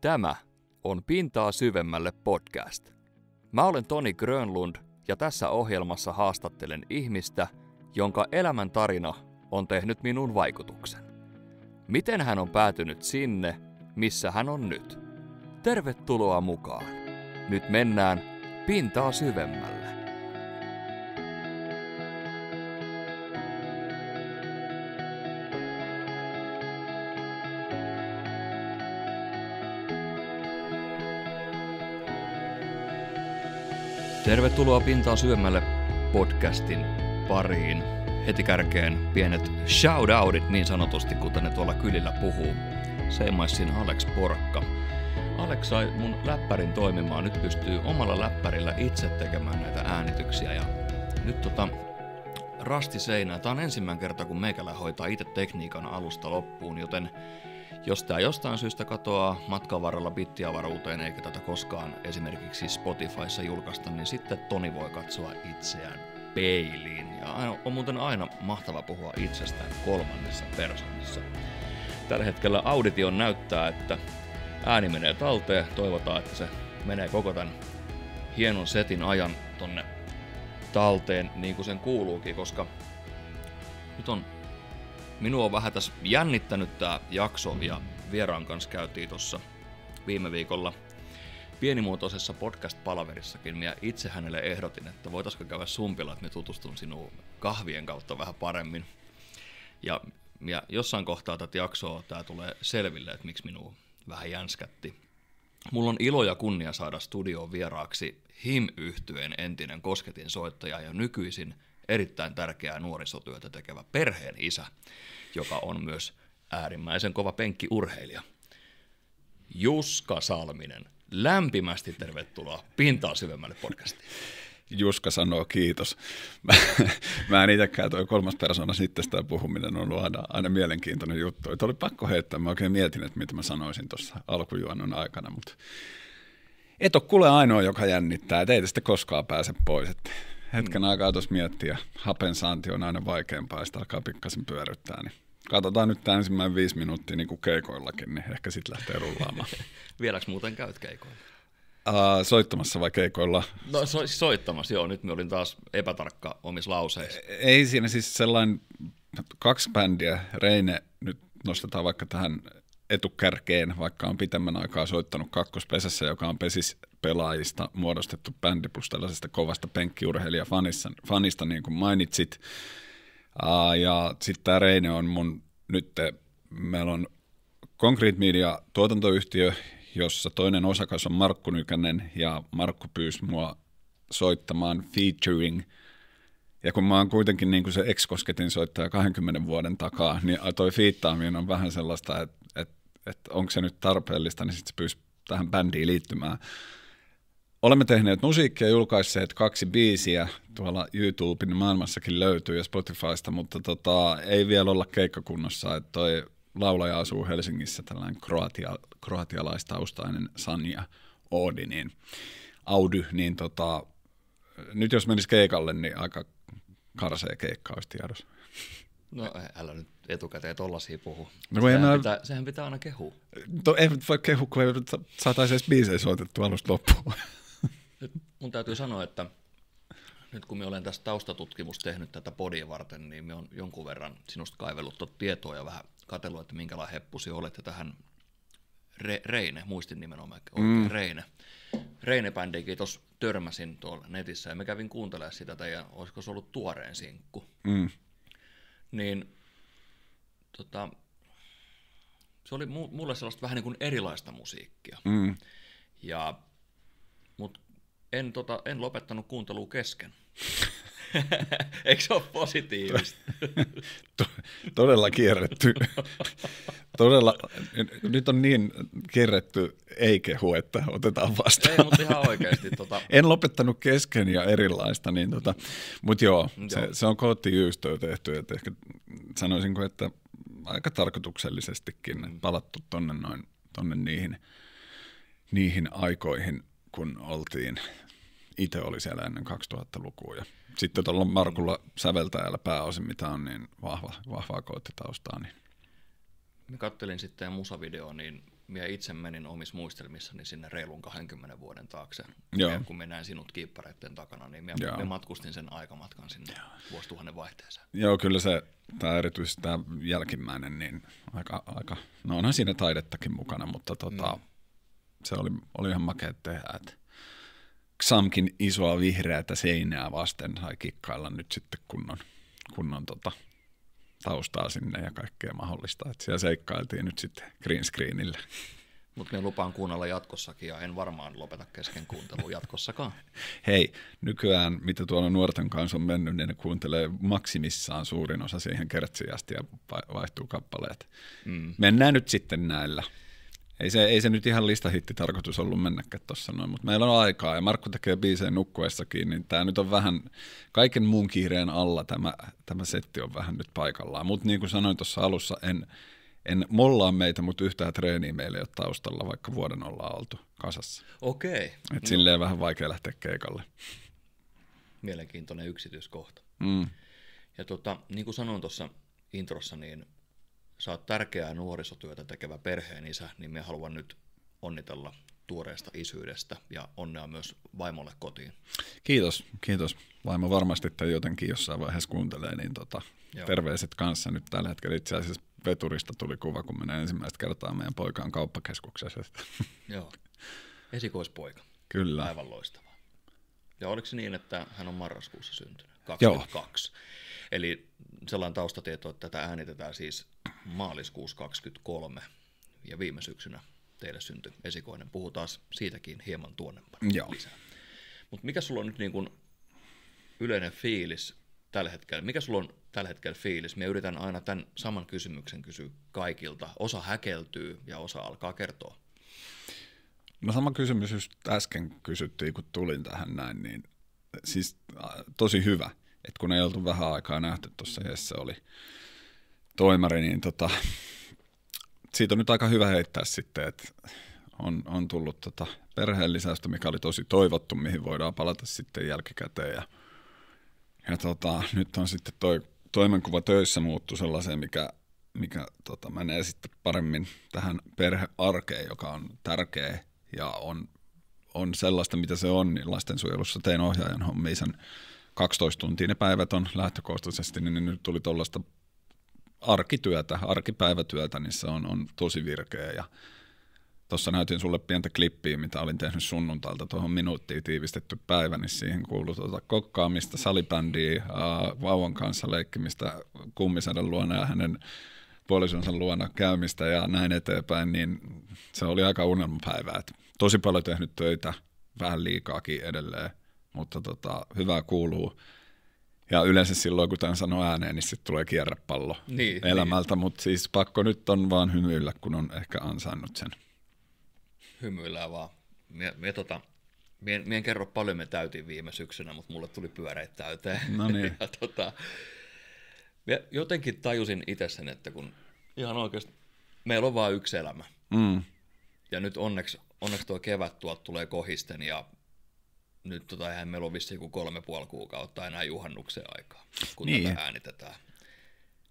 Tämä on Pintaa syvemmälle podcast. Mä olen Toni Grönlund ja tässä ohjelmassa haastattelen ihmistä, jonka elämän tarina on tehnyt minun vaikutuksen. Miten hän on päätynyt sinne, missä hän on nyt? Tervetuloa mukaan. Nyt mennään pintaa syvemmälle. Tervetuloa Pintaa syömälle podcastin pariin. Heti kärkeen pienet shoutoutit niin sanotusti, kuten ne tuolla kylillä puhuu. Seimaisin Alex Porkka. Alex sai mun läppärin toimimaan. Nyt pystyy omalla läppärillä itse tekemään näitä äänityksiä. Ja nyt tota, rasti seinää. Tämä on ensimmäinen kerta, kun meikälä hoitaa itse tekniikan alusta loppuun, joten jos tämä jostain syystä katoaa matkan varrella bittiavaruuteen eikä tätä koskaan esimerkiksi Spotifyssa julkaista, niin sitten Toni voi katsoa itseään peiliin. Ja aina, on muuten aina mahtava puhua itsestään kolmannessa persoonassa. Tällä hetkellä audition näyttää, että ääni menee talteen. Toivotaan, että se menee koko tämän hienon setin ajan tonne talteen niin kuin sen kuuluukin, koska nyt on Minua on vähän tässä jännittänyt tämä jakso ja vieraan kanssa käytiin tuossa viime viikolla pienimuotoisessa podcast-palaverissakin. Minä itse hänelle ehdotin, että voitaisiko käydä sumpilla, että me tutustun sinuun kahvien kautta vähän paremmin. Ja, minä jossain kohtaa tätä jaksoa tämä tulee selville, että miksi minua vähän jänskätti. Mulla on ilo ja kunnia saada studioon vieraaksi him yhtyeen entinen kosketin soittaja ja nykyisin erittäin tärkeää nuorisotyötä tekevä perheen isä, joka on myös äärimmäisen kova penkkiurheilija. Juska Salminen, lämpimästi tervetuloa Pintaa syvemmälle podcastiin. Juska sanoo kiitos. Mä, mä en itsekään toi kolmas persona sitten sitä puhuminen on ollut aina, aina mielenkiintoinen juttu. Et oli pakko heittää, mä oikein mietin, että mitä mä sanoisin tuossa alkujuonnon aikana, mutta et ole kuule ainoa, joka jännittää, että ei tästä koskaan pääse pois. Että hetken mm. aikaa tuossa miettiä. Hapen saanti on aina vaikeampaa, sitä alkaa pikkasen pyöryttää, niin Katsotaan nyt tämä ensimmäinen viisi minuuttia niin kuin keikoillakin, niin ehkä sitten lähtee rullaamaan. Vieläks muuten käyt keikoilla? Uh, soittamassa vai keikoilla? No so, soittamassa, joo. Nyt me olin taas epätarkka omissa lauseissa. E-, ei siinä siis sellainen kaksi bändiä, Reine, nyt nostetaan vaikka tähän etukärkeen, vaikka on pitemmän aikaa soittanut kakkospesässä, joka on pesis, pelaajista muodostettu bändi plus tällaisesta kovasta penkkiurheilijafanista, fanista, niin kuin mainitsit. Uh, ja sitten tämä Reine on mun nyt, meillä on Concrete Media tuotantoyhtiö, jossa toinen osakas on Markku Nykänen ja Markku pyysi mua soittamaan featuring. Ja kun mä oon kuitenkin niin kuin se ekskosketin soittaja 20 vuoden takaa, niin toi fiittaaminen on vähän sellaista, että et, et onko se nyt tarpeellista, niin sitten se pyysi tähän bändiin liittymään. Olemme tehneet musiikkia, julkaisseet kaksi biisiä tuolla YouTuben maailmassakin löytyy ja Spotifysta, mutta tota, ei vielä olla keikkakunnossa. Että toi laulaja asuu Helsingissä, tällainen kroatia, kroatialaistaustainen Sanja Oodi, niin Audi, niin tota, nyt jos menisi keikalle, niin aika karsee keikka olisi tiedossa. No älä nyt etukäteen tollasia puhu. No, sehän, enää... pitää, sehän pitää aina kehua. To, no, ei voi kehua, kun ei saataisiin edes biisejä soitettu alusta loppuun. Nyt mun täytyy sanoa, että nyt kun minä olen tässä taustatutkimus tehnyt tätä podia varten, niin minä olen jonkun verran sinusta kaivellut tuota tietoa ja vähän katsellut, että minkälainen heppusi olet. Ja tähän Re- Reine, muistin nimenomaan oikein, mm. Reine. Reine-bändiinkin tuossa törmäsin tuolla netissä ja mä kävin kuuntelemaan sitä teidän, olisiko se ollut tuoreen sinkku. Mm. Niin tota, se oli mu- mulle sellaista vähän niin kuin erilaista musiikkia. Mm. Ja tota, en lopettanut kuuntelua kesken. Eikö se ole positiivista? Todella kierretty. Todella, nyt on niin kierretty ei-kehu, että otetaan vastaan. Ei, mutta ihan oikeasti. Tota... En lopettanut kesken ja erilaista, niin tota, mutta joo, joo, se, se on koottijyystöä tehty, että ehkä sanoisinko, että aika tarkoituksellisestikin mm. palattu tonne, noin, tonne niihin, niihin aikoihin, kun oltiin, itse oli siellä ennen 2000-lukua. Ja sitten tuolla Markulla säveltäjällä pääosin, mitä on niin vahva, vahvaa koottitaustaa. Niin. Mä kattelin sitten musavideoa, niin minä itse menin omissa muistelmissani sinne reilun 20 vuoden taakse. Ja kun minä sinut kiippareiden takana, niin minä, minä matkustin sen aikamatkan sinne Joo. vuosituhannen vaihteeseen. Joo, kyllä se, tämä erityisesti tämä jälkimmäinen, niin aika, aika, no onhan siinä taidettakin mukana, mutta tota, mm. se oli, oli ihan makea tehdä, että Xamkin isoa vihreätä seinää vasten sai kikkailla nyt sitten kunnon, kunnon tota, taustaa sinne ja kaikkea mahdollista. Et siellä seikkailtiin nyt sitten green screenillä. Mutta ne lupaan kuunnella jatkossakin ja en varmaan lopeta kesken kuuntelua jatkossakaan. Hei, nykyään mitä tuolla nuorten kanssa on mennyt, niin ne kuuntelee maksimissaan suurin osa siihen kertsiästi ja vaihtuu kappaleet. Mm. Mennään nyt sitten näillä. Ei se, ei se nyt ihan listahitti tarkoitus ollut mennäkään tuossa noin, mutta meillä on aikaa ja Markku tekee biisejä nukkuessakin, niin tämä nyt on vähän kaiken muun kiireen alla tämä, tämä setti on vähän nyt paikallaan. Mutta niin kuin sanoin tuossa alussa, en, en mollaa meitä, mutta yhtään treeniä meillä ei ole taustalla, vaikka vuoden ollaan oltu kasassa. Okei. Et no. silleen vähän vaikea lähteä keikalle. Mielenkiintoinen yksityiskohta. Mm. Ja tota, niin kuin sanoin tuossa introssa, niin sä oot tärkeää nuorisotyötä tekevä perheen isä, niin me haluan nyt onnitella tuoreesta isyydestä ja onnea myös vaimolle kotiin. Kiitos, kiitos. Vaimo varmasti te jotenkin jossain vaiheessa kuuntelee, niin tota, terveiset kanssa nyt tällä hetkellä. Itse asiassa veturista tuli kuva, kun menee ensimmäistä kertaa meidän poikaan kauppakeskuksessa. Joo, esikoispoika. Kyllä. Aivan loistavaa. Ja oliko se niin, että hän on marraskuussa syntynyt? 22. Joo. Eli sellainen taustatieto, että tätä äänitetään siis maaliskuussa 23 ja viime syksynä teille syntyi esikoinen. Puhutaan siitäkin hieman tuonnempana Joo. lisää. Mutta mikä sulla on nyt niin kuin yleinen fiilis tällä hetkellä? Mikä sulla on tällä hetkellä fiilis? me yritän aina tämän saman kysymyksen kysyä kaikilta. Osa häkeltyy ja osa alkaa kertoa. No sama kysymys just äsken kysyttiin, kun tulin tähän näin, niin siis äh, tosi hyvä – että kun ei oltu vähän aikaa nähty tuossa Jesse oli toimari, niin tota, siitä on nyt aika hyvä heittää sitten, että on, on tullut tota perheen lisäystä, mikä oli tosi toivottu, mihin voidaan palata sitten jälkikäteen. Ja, ja tota, nyt on sitten toi toimenkuva töissä muuttu sellaiseen, mikä, mikä tota, menee sitten paremmin tähän perhearkeen, joka on tärkeä ja on, on sellaista, mitä se on, niin lastensuojelussa tein ohjaajan hommia sen 12 tuntia ne päivät on lähtökohtaisesti, niin nyt tuli tuollaista arkityötä, arkipäivätyötä, niin se on, on tosi virkeä ja Tuossa näytin sulle pientä klippiä, mitä olin tehnyt sunnuntailta tuohon minuuttiin tiivistetty päivä, niin siihen kuului tuota kokkaamista, salibändiä, ää, vauvan kanssa leikkimistä, kummisadan luona ja hänen puolisonsa luona käymistä ja näin eteenpäin, niin se oli aika unelmapäivä. tosi paljon tehnyt töitä, vähän liikaakin edelleen mutta tota, hyvää kuuluu. Ja yleensä silloin, kun tämän sanoo ääneen, niin sitten tulee kierrepallo niin, niin. elämältä, niin. mutta siis pakko nyt on vaan hymyillä, kun on ehkä ansainnut sen. Hymyillä vaan. Me, mie, tota, mie en kerro paljon me täytin viime syksynä, mutta mulle tuli pyöreitä täyteen. No niin. ja tota, mie jotenkin tajusin itse sen, että kun ihan oikeasti meillä on vain yksi elämä. Mm. Ja nyt onneksi, onneksi tuo kevät tuolta tulee kohisten ja nyt tota, eihän meillä ole vissiin joku kolme puoli kuukautta enää juhannuksen aikaa, kun niin. tätä äänitetään.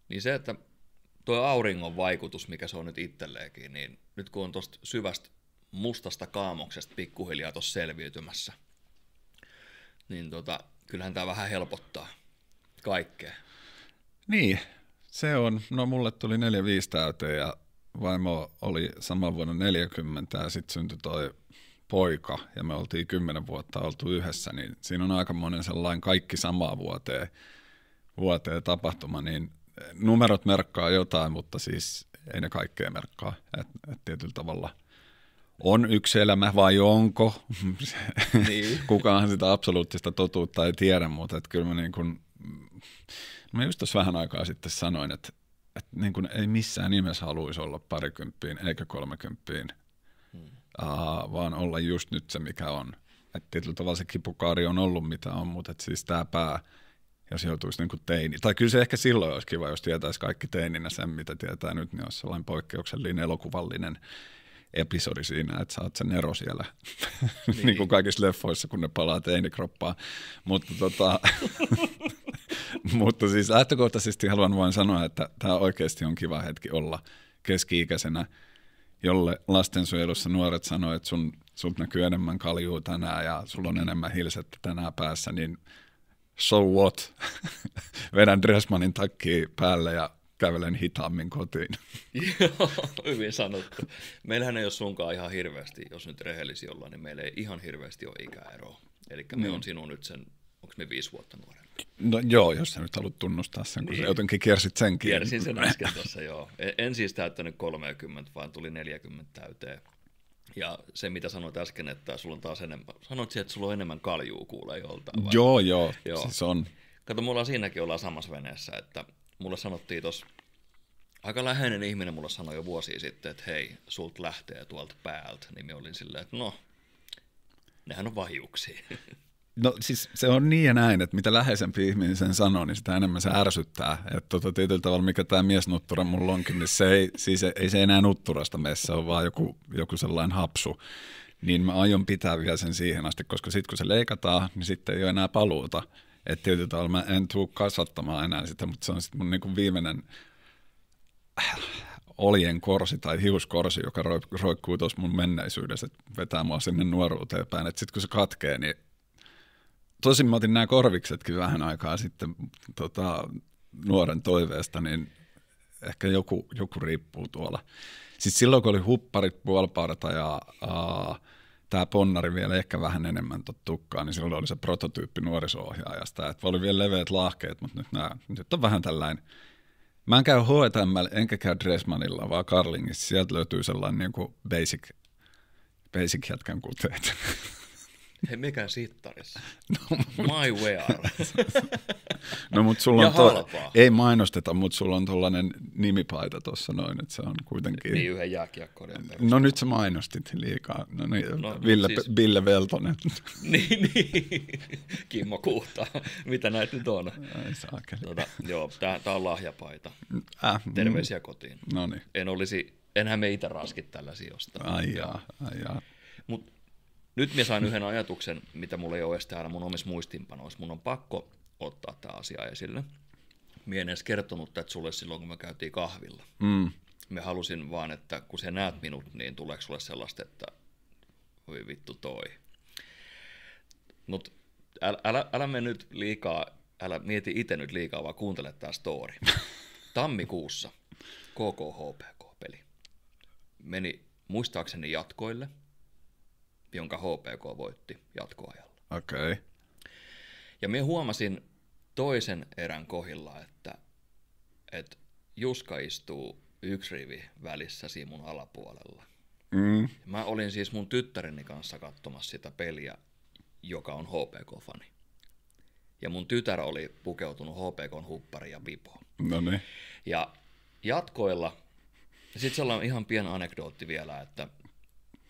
Niin se, että tuo auringon vaikutus, mikä se on nyt itselleenkin, niin nyt kun on tuosta syvästä mustasta kaamoksesta pikkuhiljaa tuossa selviytymässä, niin tota, kyllähän tämä vähän helpottaa kaikkea. Niin, se on. No mulle tuli 4-5 täyteen ja vaimo oli saman vuonna 40 ja sitten syntyi toi poika ja me oltiin kymmenen vuotta oltu yhdessä, niin siinä on aika monen sellainen kaikki samaa vuoteen, vuoteen tapahtuma, niin numerot merkkaa jotain, mutta siis ei ne kaikkea merkkaa. että et tietyllä tavalla on yksi elämä vai onko? Niin. Kukaan sitä absoluuttista totuutta ei tiedä, mutta et kyllä mä niin kun, mä just tuossa vähän aikaa sitten sanoin, että, et niin kun ei missään nimessä haluaisi olla parikymppiin eikä kolmekymppiin – uh, vaan olla just nyt se, mikä on. Et tietyllä tavalla se kipukaari on ollut mitä on, mutta et siis tämä pää, jos joutuisi niin teini. Tai kyllä se ehkä silloin olisi kiva, jos tietäisi kaikki teininä sen, mitä tietää nyt, niin olisi sellainen poikkeuksellinen elokuvallinen episodi siinä, että sä oot sen ero siellä, niin. niin kuin kaikissa leffoissa, kun ne palaa teinikroppaan. Mutta, tota, mutta siis lähtökohtaisesti haluan vain sanoa, että tämä oikeasti on kiva hetki olla keski-ikäisenä jolle lastensuojelussa nuoret sanoivat, että sun, sun näkyy enemmän kaljuu tänään ja sulla on enemmän hilsettä tänään päässä, niin so what? Vedän Dressmanin takki päälle ja kävelen hitaammin kotiin. Joo, hyvin sanottu. Meillähän ei ole sunkaan ihan hirveästi, jos nyt rehellisi ollaan, niin meillä ei ihan hirveästi ole ikäeroa. Eli me niin. on sinun nyt sen, onko me viisi vuotta nuorempi? No joo, jos sä nyt haluat tunnustaa sen, kun niin. sä jotenkin kiersit senkin. Kiersin sen äsken tuossa, joo. En siis täyttänyt 30, vaan tuli 40 täyteen. Ja se, mitä sanoit äsken, että sulla on taas enemmän, sanoit että sulla on enemmän kaljuu kuulee joltain. Vai? Joo, joo, joo, siis on. Kato, mulla on siinäkin ollaan samassa veneessä, että mulle sanottiin tuossa, aika läheinen ihminen mulle sanoi jo vuosi sitten, että hei, sult lähtee tuolta päältä, niin mä olin silleen, että no, nehän on vahiuksia. No siis se on niin ja näin, että mitä läheisempi ihminen sen sanoo, niin sitä enemmän se ärsyttää. Että tota, tietyllä tavalla, mikä tämä miesnuttura mulla onkin, niin se ei, siis ei se enää nutturasta mene, se on vaan joku, joku sellainen hapsu. Niin mä aion pitää vielä sen siihen asti, koska sitten kun se leikataan, niin sitten ei ole enää paluuta. Että tietyllä tavalla mä en tule kasvattamaan enää sitä, mutta se on sitten mun niinku viimeinen äh, olien korsi tai hiuskorsi, joka roikkuu tuossa mun menneisyydessä, että vetää mua sinne nuoruuteen päin. Että sitten kun se katkee, niin tosin mä otin nämä korviksetkin vähän aikaa sitten tota, nuoren toiveesta, niin ehkä joku, joku riippuu tuolla. Sitten siis silloin, kun oli hupparit, puolparta ja uh, tämä ponnari vielä ehkä vähän enemmän tukkaa, niin silloin oli se prototyyppi nuoriso-ohjaajasta. Et oli vielä leveät lahkeet, mutta nyt, nää, nyt on vähän tällainen. Mä en käy H&M, enkä käy Dressmanilla, vaan Karlingissa. Sieltä löytyy sellainen niin kuin basic, basic jätkän kuteet. Hei, mikään sittarissa. No, mut... My wear. no mut sulla ja on to... Ei mainosteta, mutta sulla on tuollainen nimipaita tuossa noin, että se on kuitenkin... Niin yhden jääkiekkoiden perusteella. No nyt sä mainostit liikaa. No niin, no, Ville, siis... Ville Veltonen. niin, niin. Kimmo Kuhta. Mitä näitä nyt on? Ei saakeli. Tota, joo, tää, tää on lahjapaita. Äh, mm. Terveisiä mm. kotiin. No niin. En olisi, enhän me itse raskit tällaisia ostaa. Ai jaa, ai jaa. Mutta nyt minä sain yhden ajatuksen, mitä mulla ei ole edes täällä mun omissa muistinpanoissa. Mun on pakko ottaa tämä asia esille. Mie en edes kertonut tätä sulle silloin, kun me käytiin kahvilla. Mm. Me halusin vaan, että kun sä näet minut, niin tuleeko sulle sellaista, että voi vittu toi. Mutta älä, älä, älä me nyt liikaa, älä mieti itse nyt liikaa, vaan kuuntele tämä story. Tammikuussa KKHPK-peli meni muistaakseni jatkoille – jonka HPK voitti jatkoajalla. Okei. Okay. Ja minä huomasin toisen erän kohilla, että, että Juska istuu yksi rivi välissä siinä mun alapuolella. Mm. Mä olin siis mun tyttäreni kanssa katsomassa sitä peliä, joka on HPK-fani. Ja mun tytär oli pukeutunut hpk huppari ja pipo. No niin. Ja jatkoilla, sitten sellainen ihan pieni anekdootti vielä, että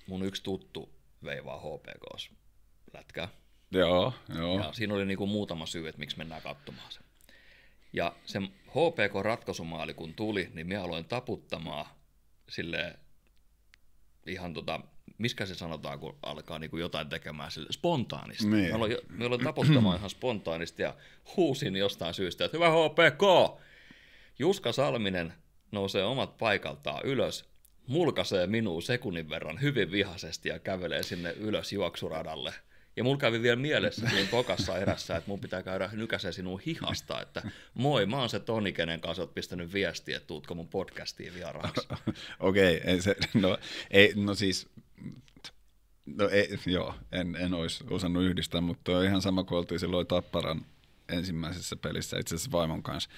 mun yksi tuttu vei vaan HPKs lätkää. Joo, joo. Ja siinä oli niinku muutama syy, että miksi mennään katsomaan se. Ja se HPK-ratkaisumaali kun tuli, niin minä aloin taputtamaan sille ihan tota, miskä se sanotaan, kun alkaa niin kuin jotain tekemään sille spontaanisti. Me niin. Mä aloin, mä aloin taputtamaan ihan spontaanisti ja huusin jostain syystä, että hyvä HPK! Juska Salminen nousee omat paikaltaan ylös, mulkaisee minua sekunnin verran hyvin vihaisesti ja kävelee sinne ylös juoksuradalle. Ja mulla kävi vielä mielessä siinä tokassa erässä, että mun pitää käydä nykäseen sinun hihasta, että moi, mä oon se Toni, kenen kanssa oot pistänyt viestiä, että tuutko mun podcastiin vieraaksi. Okei, okay, se, no, ei, no siis, no ei, joo, en, en olisi osannut yhdistää, mutta on ihan sama kuin oltiin silloin Tapparan ensimmäisessä pelissä itse asiassa vaimon kanssa.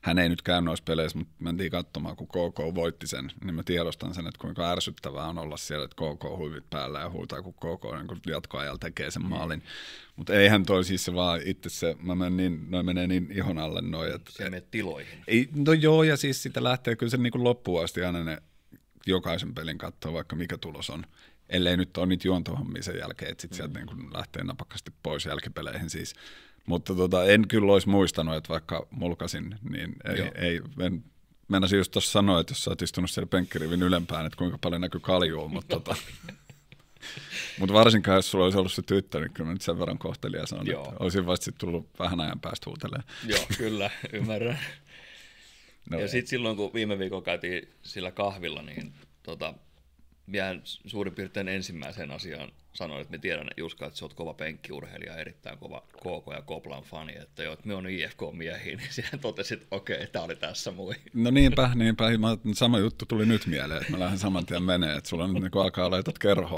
Hän ei nyt käy noissa peleissä, mutta mentiin katsomaan, kun KK voitti sen, niin mä tiedostan sen, että kuinka ärsyttävää on olla siellä, että KK huivit päällä ja huutaa, kun KK niin kun jatkoajalla tekee sen mm. maalin. Mutta eihän toi siis se vaan itse se, mä menen niin, noi menee niin ihon alle noin. Että, se menee tiloihin. Ei, no joo, ja siis sitä lähtee kyllä sen niin loppuun asti aina ne jokaisen pelin katsoa, vaikka mikä tulos on ellei nyt ole niitä juontohommia sen jälkeen, että sitten mm. sieltä niin kun lähtee napakasti pois jälkipeleihin siis. Mutta tota, en kyllä olisi muistanut, että vaikka mulkasin, niin ei, ei en, mennäisin just tuossa sanoa, että jos sä oot istunut siellä penkkirivin ylempään, että kuinka paljon näkyy kaljua, mutta tota, mut varsinkaan, jos sulla olisi ollut se tyttö, niin kyllä mä nyt sen verran kohtelija sanon, Joo. että olisin vasta sitten tullut vähän ajan päästä huutelemaan. Joo, kyllä, ymmärrän. No. Ja sitten silloin, kun viime viikolla käytiin sillä kahvilla, niin tota, miehän suurin piirtein ensimmäiseen asiaan sanoin, että me tiedän Juska, että sä oot kova penkkiurheilija, erittäin kova KK ja Koplan fani, että joo, että me on IFK-miehiä, niin siihen totesit, että okei, okay, tämä oli tässä mui. No niinpä, niinpä. Mä, sama juttu tuli nyt mieleen, että mä lähden saman tien menee, että sulla nyt niin alkaa olla jotain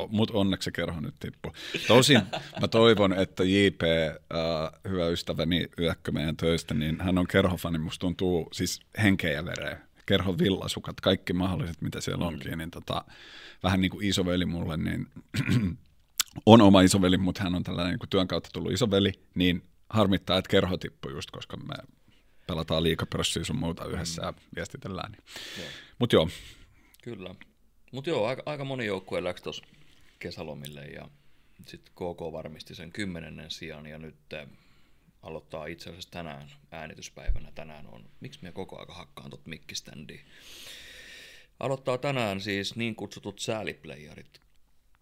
mut onneksi se kerho nyt tippu. Tosin mä toivon, että JP, äh, hyvä ystäväni, yökkö meidän töistä, niin hän on kerhofani, musta tuntuu siis henkeä ja vereä kerhon villasukat, kaikki mahdolliset, mitä siellä onkin, mm. niin tota, vähän niin kuin isoveli mulle, niin on oma isoveli, mutta hän on tällainen niin kuin työn kautta tullut isoveli, niin harmittaa, että kerho tippui just, koska me pelataan liikapörssiä sun muuta mm. yhdessä mm. ja viestitellään. Niin. Joo. Mut joo. Kyllä. Mut joo, aika, aika moni joukkue läksi tuossa kesälomille ja sitten KK varmisti sen kymmenennen sijaan ja nyt aloittaa itse asiassa tänään äänityspäivänä. Tänään on, miksi me koko aika hakkaan tuot mikkiständi. Aloittaa tänään siis niin kutsutut sääliplayerit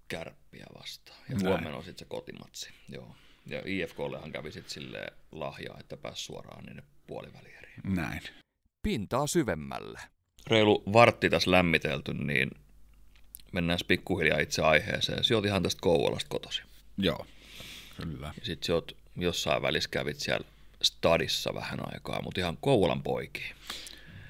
kärppiä vastaan. Ja huomenna on sitten se kotimatsi. Joo. Ja IFKllehan kävi sitten sille lahjaa, että pääsi suoraan niin puoliväliäriin. Näin. Pintaa syvemmälle. Reilu vartti tässä lämmitelty, niin mennään pikkuhiljaa itse aiheeseen. Sä ihan tästä Kouvolasta kotosi. Joo, kyllä. Ja sit sä oot jossain välissä kävit siellä stadissa vähän aikaa, mutta ihan Kouvolan poikia.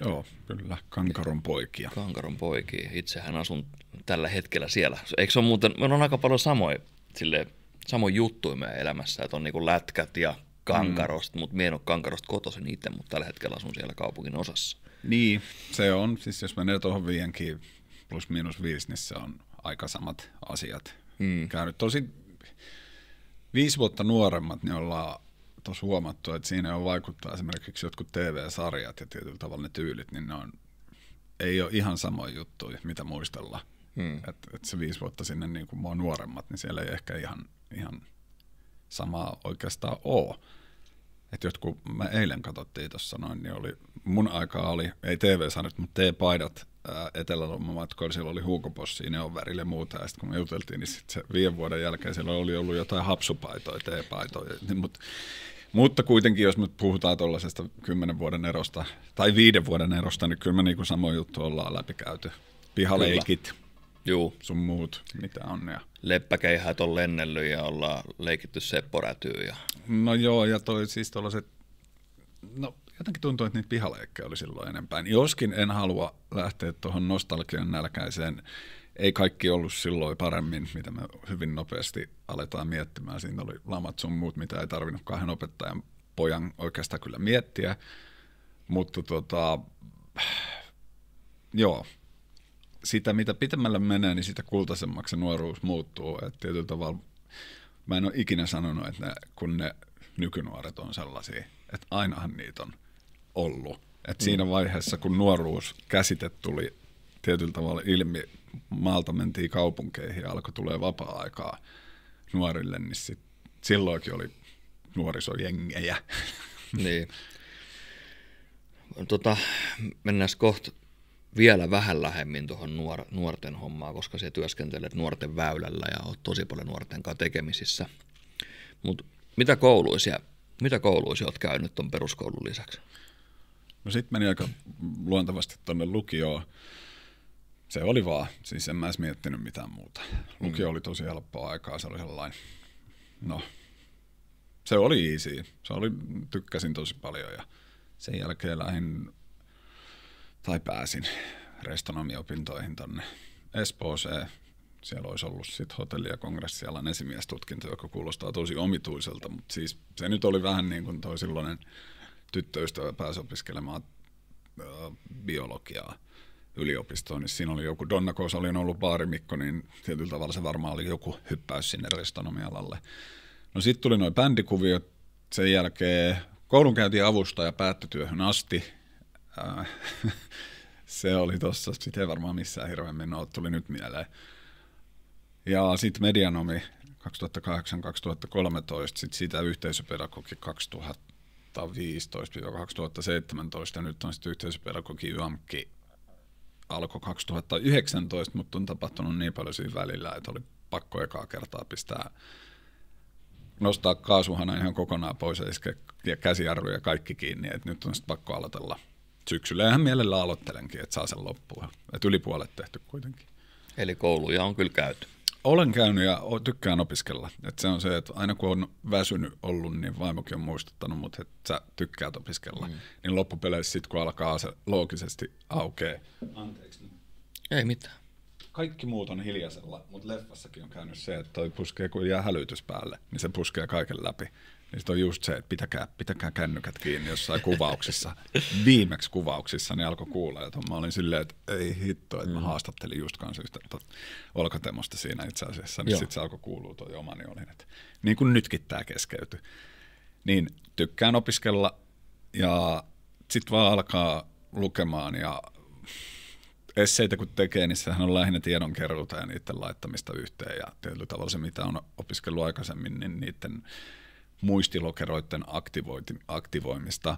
Joo, kyllä, Kankaron poikia. Kankaron poikia. Itsehän asun tällä hetkellä siellä. Eikö se ole muuten, meillä on aika paljon samoja, sille, samoja juttuja meidän elämässä, että on niin lätkät ja Kankarosta, mm. mutta minä en ole Kankarosta kotoisin itse, mutta tällä hetkellä asun siellä kaupungin osassa. Niin, se on, siis jos menee tuohon viienkin plus miinus viisi, niin se on aika samat asiat mm. käynyt. Tosi viisi vuotta nuoremmat, niin ollaan tuossa huomattu, että siinä on vaikuttaa esimerkiksi jotkut TV-sarjat ja tietyllä tavalla ne tyylit, niin ne on, ei ole ihan samoja juttuja, mitä muistella. Hmm. Että et se viisi vuotta sinne, niin kuin mua nuoremmat, niin siellä ei ehkä ihan, ihan samaa oikeastaan ole. Että jotkut, mä eilen katsottiin tuossa noin, niin oli, mun aikaa oli, ei TV-sarjat, mutta T-paidat Etelä-Lommamatkoilla, siellä oli Hugo ne Neonvärille ja muuta, ja sitten kun me juteltiin, niin sitten se viiden vuoden jälkeen siellä oli ollut jotain hapsupaitoja, teepaitoja, niin mutta mutta kuitenkin, jos me puhutaan tuollaisesta kymmenen vuoden erosta tai viiden vuoden erosta, niin kyllä me niin samoin juttu ollaan läpikäyty. Pihaleikit, Juu. sun muut, mitä on. Ja... Leppäkeihät on lennellyt ja ollaan leikitty sepporätyy. Ja... No joo, ja toi siis tuollaiset, no jotenkin tuntuu, että niitä pihaleikkejä oli silloin enempää. Niin joskin en halua lähteä tuohon nostalgian nälkäiseen. Ei kaikki ollut silloin paremmin, mitä me hyvin nopeasti aletaan miettimään. Siinä oli lamat sun muut, mitä ei tarvinnut kahden opettajan pojan oikeastaan kyllä miettiä. Mutta tota, joo, sitä mitä pitemmälle menee, niin sitä kultaisemmaksi nuoruus muuttuu. Et tietyllä tavalla mä en ole ikinä sanonut, että ne, kun ne nykynuoret on sellaisia, että ainahan niitä on ollut. Et mm. siinä vaiheessa, kun nuoruus käsite tuli tietyllä tavalla ilmi, maalta mentiin kaupunkeihin ja alkoi tulee vapaa-aikaa nuorille, niin sit, silloinkin oli nuorisojengejä. Niin. Tota, mennään kohta vielä vähän lähemmin tuohon nuor- nuorten hommaan, koska se työskentelet nuorten väylällä ja olet tosi paljon nuorten kanssa tekemisissä. Mut mitä kouluisia, mitä kouluisia olet käynyt tuon peruskoulun lisäksi? No sitten meni aika luontevasti tuonne lukioon. Se oli vaan, siis en mä edes miettinyt mitään muuta. Lukio mm. oli tosi helppoa aikaa, se oli sellainen, no se oli easy. Se oli, tykkäsin tosi paljon ja sen jälkeen lähdin tai pääsin restonomiopintoihin tonne Espooseen. Siellä olisi ollut sitten hotelli- ja kongressialan esimiestutkinto, joka kuulostaa tosi omituiselta, mutta siis se nyt oli vähän niin kuin toi silloinen – tyttöystävä pääsi opiskelemaan biologiaa yliopistoon, niin siinä oli joku, Donna Koos, oli ollut baarimikko, niin tietyllä tavalla se varmaan oli joku hyppäys sinne restonomialalle. No sitten tuli noin bändikuviot, sen jälkeen koulun käytiin avustaja päättötyöhön asti. Äh, se oli tossa, sitten ei varmaan missään hirveämmin ole, tuli nyt mieleen. Ja sitten medianomi 2008-2013, sitten siitä yhteisöpedagogi 2000 2015-2017, nyt on sitten yhteisöpedagogi YAMKI alkoi 2019, mutta on tapahtunut niin paljon siinä välillä, että oli pakko ekaa kertaa pistää nostaa kaasuhana ihan kokonaan pois ja käsijarruja kaikki kiinni, että nyt on sitten pakko aloitella syksyllä. Ihan mielellä aloittelenkin, että saa sen loppuun. Että yli puolet tehty kuitenkin. Eli kouluja on kyllä käyty. Olen käynyt ja tykkään opiskella. Et se on se, että aina kun on väsynyt ollut, niin vaimokin on muistuttanut, mutta että sä tykkäät opiskella. Mm. Niin loppupeleissä sitten kun alkaa se loogisesti aukeaa. Anteeksi. Ei mitään. Kaikki muut on hiljaisella, mutta leffassakin on käynyt se, että toi puskee kun jää hälytys päälle, niin se puskee kaiken läpi niin on just se, että pitäkää, pitäkää kännykät kiinni jossain kuvauksissa. Viimeksi kuvauksissa ne alkoi kuulla, että mä olin silleen, että ei hitto, että mä mm. haastattelin just kanssa yhtä tuota olkatemosta siinä itse asiassa, niin sitten se alkoi kuulua toi oma, niin olin, että niin kuin nytkin tämä keskeytyi. Niin tykkään opiskella ja sitten vaan alkaa lukemaan ja esseitä kun tekee, niin sehän on lähinnä tiedonkeruuta ja niiden laittamista yhteen ja tietyllä tavalla se, mitä on opiskellut aikaisemmin, niin niiden muistilokeroiden aktivoimista.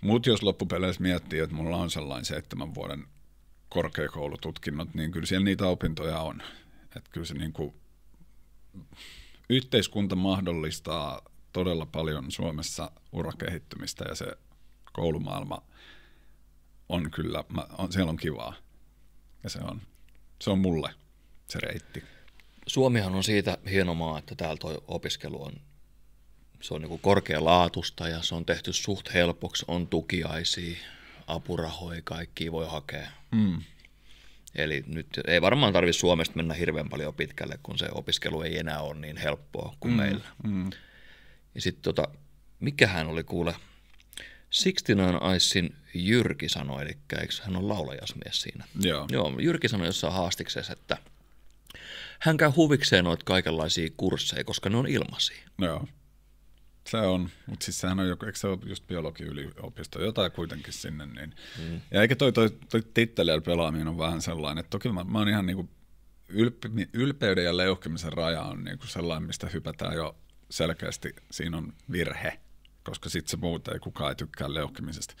Mutta jos loppupeleissä miettii, että mulla on sellainen seitsemän vuoden korkeakoulututkinnot, niin kyllä siellä niitä opintoja on. Että kyllä se niin kuin yhteiskunta mahdollistaa todella paljon Suomessa urakehittymistä ja se koulumaailma on kyllä, mä, on, siellä on kivaa. Ja se on, se on mulle se reitti. Suomihan on siitä hieno maa, että täällä tuo opiskelu on se on niin korkealaatusta ja se on tehty suht helpoksi, on tukiaisia, apurahoja, kaikki voi hakea. Mm. Eli nyt ei varmaan tarvitse Suomesta mennä hirveän paljon pitkälle, kun se opiskelu ei enää ole niin helppoa kuin mm, meillä. Mm. Ja sitten tota, mikähän oli kuule, 69 Aissin Jyrki sanoi, eli eikö hän on laulajasmies siinä. Joo. Joo Jyrki sanoi jossain haastiksessa, että hän käy huvikseen noita kaikenlaisia kursseja, koska ne on ilmaisia. Joo. Se on, mutta siis sehän on joku, eikö se ole just biologiyliopisto, jotain kuitenkin sinne. Niin. Mm. Ja eikä toi, toi, toi titteleillä pelaaminen on vähän sellainen, että toki mä, mä oon ihan niinku ylpe, niin ylpeyden ja leuhkimisen raja on niinku sellainen, mistä hypätään jo selkeästi, siinä on virhe, koska sitten se muuta ei kukaan ei tykkää leuhkimisesta.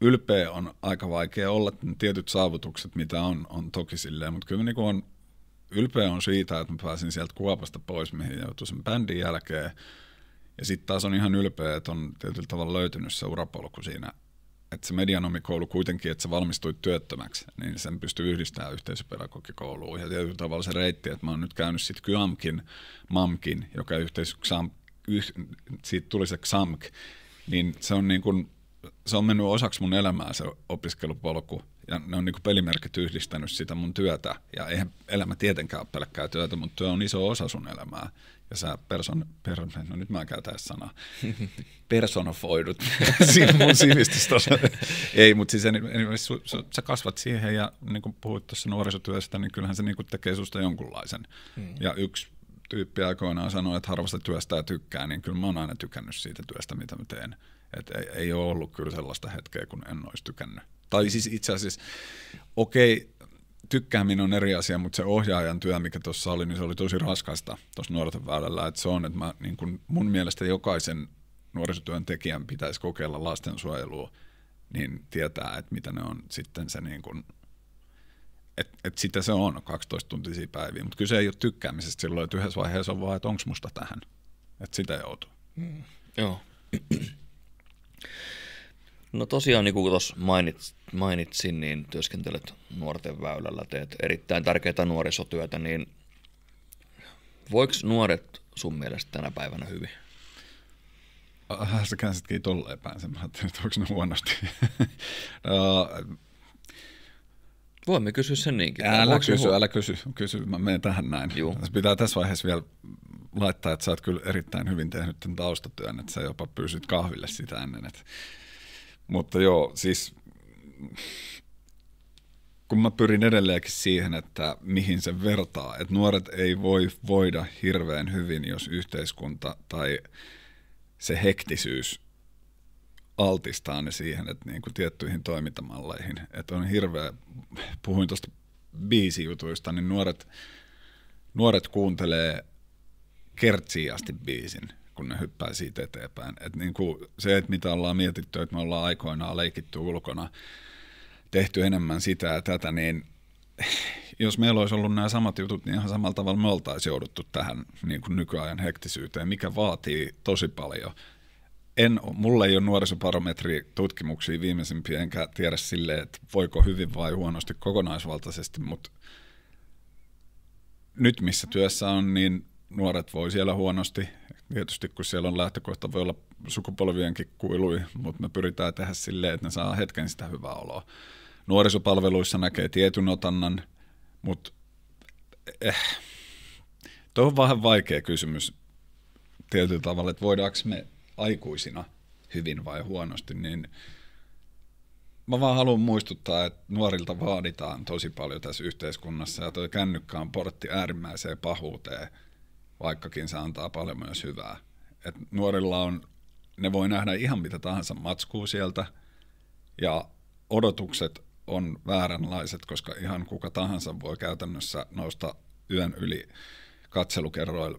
Ylpeä on aika vaikea olla, tietyt saavutukset mitä on, on toki silleen, mutta kyllä niinku on, ylpeä on siitä, että mä pääsin sieltä kuopasta pois, mihin sen bändin jälkeen, ja sitten taas on ihan ylpeä, että on tietyllä tavalla löytynyt se urapolku siinä, että se medianomikoulu kuitenkin, että se valmistui työttömäksi, niin sen pystyy yhdistämään yhteisöpedagogikouluun. Ja tietyllä tavalla se reitti, että mä oon nyt käynyt sitten KYAMKin, MAMKin, joka yhteisö XAMK, yh, siitä tuli se XAMK, niin se on niin kuin, se on mennyt osaksi mun elämää se opiskelupolku, ja ne on niin kuin pelimerkit yhdistänyt sitä mun työtä. Ja eihän elämä tietenkään ole pelkkää työtä, mutta työ on iso osa sun elämää ja sä person, per, no nyt mä käytän sanaa, siinä mun sivistystossa. Ei, mutta siis en, en, su, su, sä kasvat siihen ja niin kuin puhuit tuossa nuorisotyöstä, niin kyllähän se niin kuin tekee susta jonkunlaisen. Mm. Ja yksi tyyppi aikoinaan sanoi, että harvasta työstä ja tykkää, niin kyllä mä oon aina tykännyt siitä työstä, mitä mä teen. Et ei, ei ole ollut kyllä sellaista hetkeä, kun en olisi tykännyt. Tai siis itse asiassa, okei, tykkääminen on eri asia, mutta se ohjaajan työ, mikä tuossa oli, niin se oli tosi raskasta tuossa nuorten väylällä. Että se on, että mä, niin kun mun mielestä jokaisen nuorisotyöntekijän pitäisi kokeilla lastensuojelua, niin tietää, että mitä ne on sitten se niin kun, et, et sitä se on 12 tuntisia päiviä, mutta kyse ei ole tykkäämisestä silloin, että yhdessä vaiheessa on vaan, että onko musta tähän, että sitä joutuu. Mm. Joo. No tosiaan, niin kuin tuossa mainitsin, mainitsin, niin työskentelet nuorten väylällä, teet erittäin tärkeää nuorisotyötä, niin voiko nuoret sun mielestä tänä päivänä hyvin? Äh, sä käänsitkin tolleen päin, sen että onko ne huonosti. No, Voimme kysyä sen niinkin. Älä kysy, hu- älä kysy, kysy, mä menen tähän näin. Juu. Pitää tässä vaiheessa vielä laittaa, että sä oot kyllä erittäin hyvin tehnyt tämän taustatyön, että sä jopa pyysit kahville sitä ennen, että mutta joo, siis kun mä pyrin edelleenkin siihen, että mihin se vertaa, että nuoret ei voi voida hirveän hyvin, jos yhteiskunta tai se hektisyys altistaa ne siihen, että niin kuin tiettyihin toimintamalleihin. Että on hirveä, puhuin tuosta biisijutuista, niin nuoret, nuoret kuuntelee kertsiin asti biisin kun ne hyppää siitä eteenpäin. Et niin kuin se, että mitä ollaan mietitty, että me ollaan aikoinaan leikitty ulkona, tehty enemmän sitä ja tätä, niin jos meillä olisi ollut nämä samat jutut, niin ihan samalla tavalla me oltaisiin jouduttu tähän niin kuin nykyajan hektisyyteen, mikä vaatii tosi paljon. En, mulla ei ole nuorisoparometritutkimuksia viimeisimpiä, enkä tiedä sille, että voiko hyvin vai huonosti kokonaisvaltaisesti, mutta nyt missä työssä on, niin nuoret voi siellä huonosti, tietysti kun siellä on lähtökohta, voi olla sukupolvienkin kuilui, mutta me pyritään tehdä silleen, että ne saa hetken sitä hyvää oloa. Nuorisopalveluissa näkee tietyn otannan, mutta eh, tuo on vähän vaikea kysymys tietyllä tavalla, että voidaanko me aikuisina hyvin vai huonosti, niin mä vaan haluan muistuttaa, että nuorilta vaaditaan tosi paljon tässä yhteiskunnassa ja tuo kännykkä on portti äärimmäiseen pahuuteen – vaikkakin se antaa paljon myös hyvää. Et nuorilla on, ne voi nähdä ihan mitä tahansa matskuu sieltä, ja odotukset on vääränlaiset, koska ihan kuka tahansa voi käytännössä nousta yön yli katselukerroilla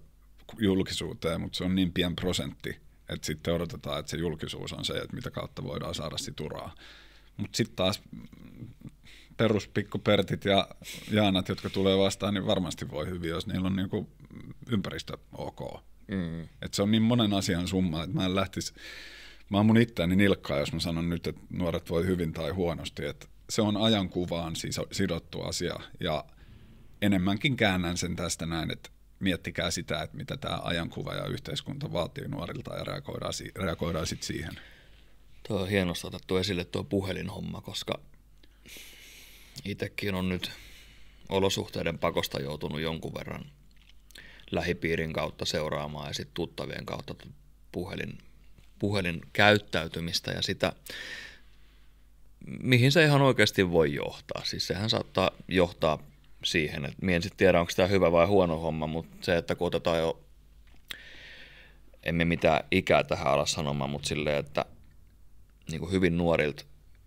julkisuuteen, mutta se on niin pien prosentti, että sitten odotetaan, että se julkisuus on se, että mitä kautta voidaan saada situraa. Mutta sitten taas peruspikkupertit ja jaanat, jotka tulee vastaan, niin varmasti voi hyvin, jos niillä on niinku ympäristö ok. Mm. Et se on niin monen asian summa, että mä en lähtisi, mä oon mun itteeni nilkkaa, jos mä sanon nyt, että nuoret voi hyvin tai huonosti, että se on ajankuvaan siis sidottu asia ja enemmänkin käännän sen tästä näin, että miettikää sitä, että mitä tämä ajankuva ja yhteiskunta vaatii nuorilta ja reagoidaan, si- reagoidaan sitten siihen. Tuo on hienosti otettu esille tuo puhelinhomma, koska itsekin on nyt olosuhteiden pakosta joutunut jonkun verran lähipiirin kautta seuraamaan ja sitten tuttavien kautta puhelin, puhelin käyttäytymistä ja sitä, mihin se ihan oikeasti voi johtaa. Siis sehän saattaa johtaa siihen, että minä en sitten tiedä, onko tämä hyvä vai huono homma, mutta se, että kun otetaan jo, emme mitään ikää tähän ala sanomaan, mutta silleen, että niin kuin hyvin nuorilta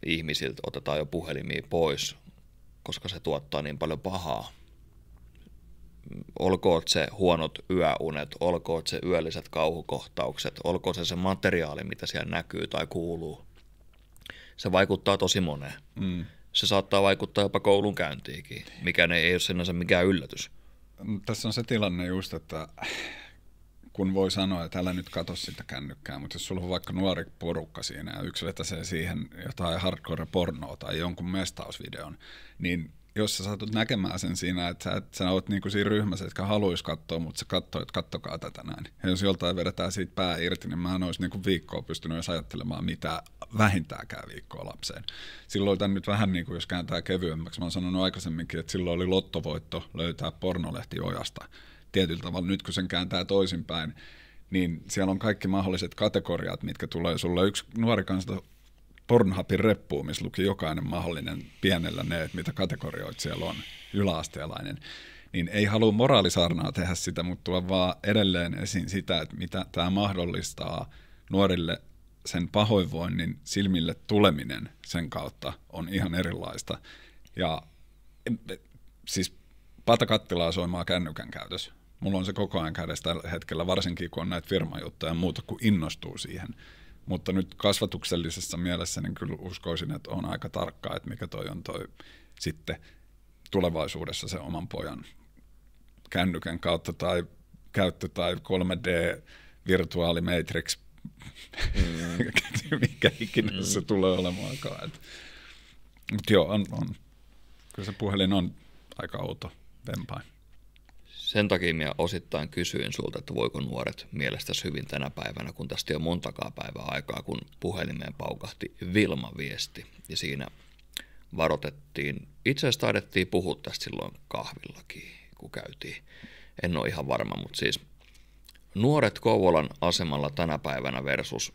ihmisiltä otetaan jo puhelimia pois, koska se tuottaa niin paljon pahaa olkoot se huonot yöunet, olkoot se yölliset kauhukohtaukset, olkoon se se materiaali, mitä siellä näkyy tai kuuluu. Se vaikuttaa tosi moneen. Mm. Se saattaa vaikuttaa jopa käyntiinkin, mikä ne ei ole sinänsä mikään yllätys. Mm, tässä on se tilanne just, että kun voi sanoa, että älä nyt katso sitä kännykkää, mutta jos sulla on vaikka nuori porukka siinä ja yksi vetäisee siihen jotain hardcore-pornoa tai jonkun mestausvideon, niin jos sä satut näkemään sen siinä, että sä, että sä oot niin kuin siinä ryhmässä, jotka haluaisi katsoa, mutta sä katsoit, että kattokaa tätä näin. Ja jos joltain vedetään siitä pää irti, niin mä en olisi niin kuin viikkoa pystynyt edes ajattelemaan mitä vähintäänkään viikkoa lapseen. Silloin tämä nyt vähän niin kuin, jos kääntää kevyemmäksi, mä oon sanonut aikaisemminkin, että silloin oli lottovoitto löytää pornolehti ojasta. Tietyllä tavalla nyt kun sen kääntää toisinpäin, niin siellä on kaikki mahdolliset kategoriat, mitkä tulee sulle. Yksi nuori kanssa Pornhubin reppuun, missä luki jokainen mahdollinen pienellä ne, mitä kategorioita siellä on, yläasteelainen, niin ei halua moraalisarnaa tehdä sitä, mutta vaan edelleen esiin sitä, että mitä tämä mahdollistaa nuorille sen pahoinvoinnin silmille tuleminen sen kautta on ihan erilaista. Ja eh, siis Pata Kattilaa kännykän käytös. Mulla on se koko ajan kädessä tällä hetkellä, varsinkin kun on näitä firmajuttuja ja muuta, kuin innostuu siihen mutta nyt kasvatuksellisessa mielessä niin kyllä uskoisin, että on aika tarkkaa, että mikä toi on toi sitten tulevaisuudessa se oman pojan kännykän kautta tai käyttö tai 3D virtuaali matrix, mm. mikä ikinä mm. se tulee olemaankaan. Mutta joo, on, on. Kyllä se puhelin on aika outo vempain sen takia minä osittain kysyin sulta, että voiko nuoret mielestäsi hyvin tänä päivänä, kun tästä on montakaa päivää aikaa, kun puhelimeen paukahti Vilma-viesti. Ja siinä varotettiin, itse asiassa taidettiin puhua tästä silloin kahvillakin, kun käytiin. En ole ihan varma, mutta siis nuoret Kouvolan asemalla tänä päivänä versus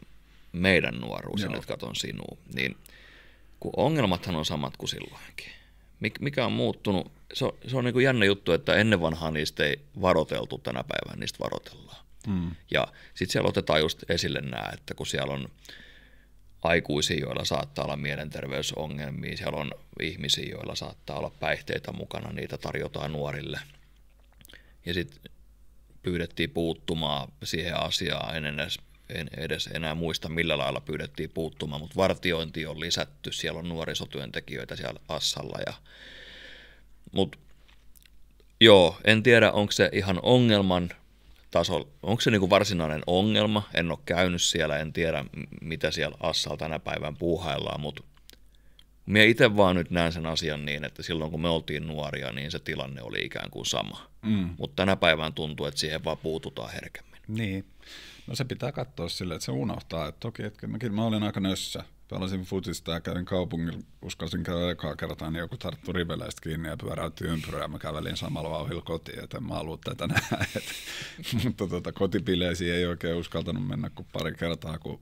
meidän nuoruus, ja nyt katon sinua, niin kun ongelmathan on samat kuin silloinkin mikä on muuttunut? Se on, se on niin kuin jännä juttu, että ennen vanhaa niistä ei varoteltu, tänä päivänä niistä varotellaan. Mm. Ja sitten siellä otetaan just esille nämä, että kun siellä on aikuisia, joilla saattaa olla mielenterveysongelmia, siellä on ihmisiä, joilla saattaa olla päihteitä mukana, niitä tarjotaan nuorille. Ja sitten pyydettiin puuttumaan siihen asiaan, en edes en edes enää muista millä lailla pyydettiin puuttumaan, mutta vartiointi on lisätty, siellä on nuorisotyöntekijöitä siellä Assalla. Ja, mut, joo, en tiedä onko se ihan ongelman taso, onko se niinku varsinainen ongelma, en ole käynyt siellä, en tiedä mitä siellä Assalla tänä päivän puuhaillaan, mutta minä itse vaan nyt näen sen asian niin, että silloin kun me oltiin nuoria, niin se tilanne oli ikään kuin sama. Mm. Mutta tänä päivänä tuntuu, että siihen vaan puututaan herkemmin. Niin. No se pitää katsoa silleen, että se unohtaa. että toki, että mäkin mä olin aika nössä. Pelasin futista ja kävin kaupungilla, uskalsin käydä ekaa kertaa, niin joku tarttu riveleistä kiinni ja pyöräytti ympyrää. Mä kävelin samalla vauhilla kotiin, että en mä halua tätä nähdä. mutta tota, kotipileisiin ei oikein uskaltanut mennä kuin pari kertaa, kun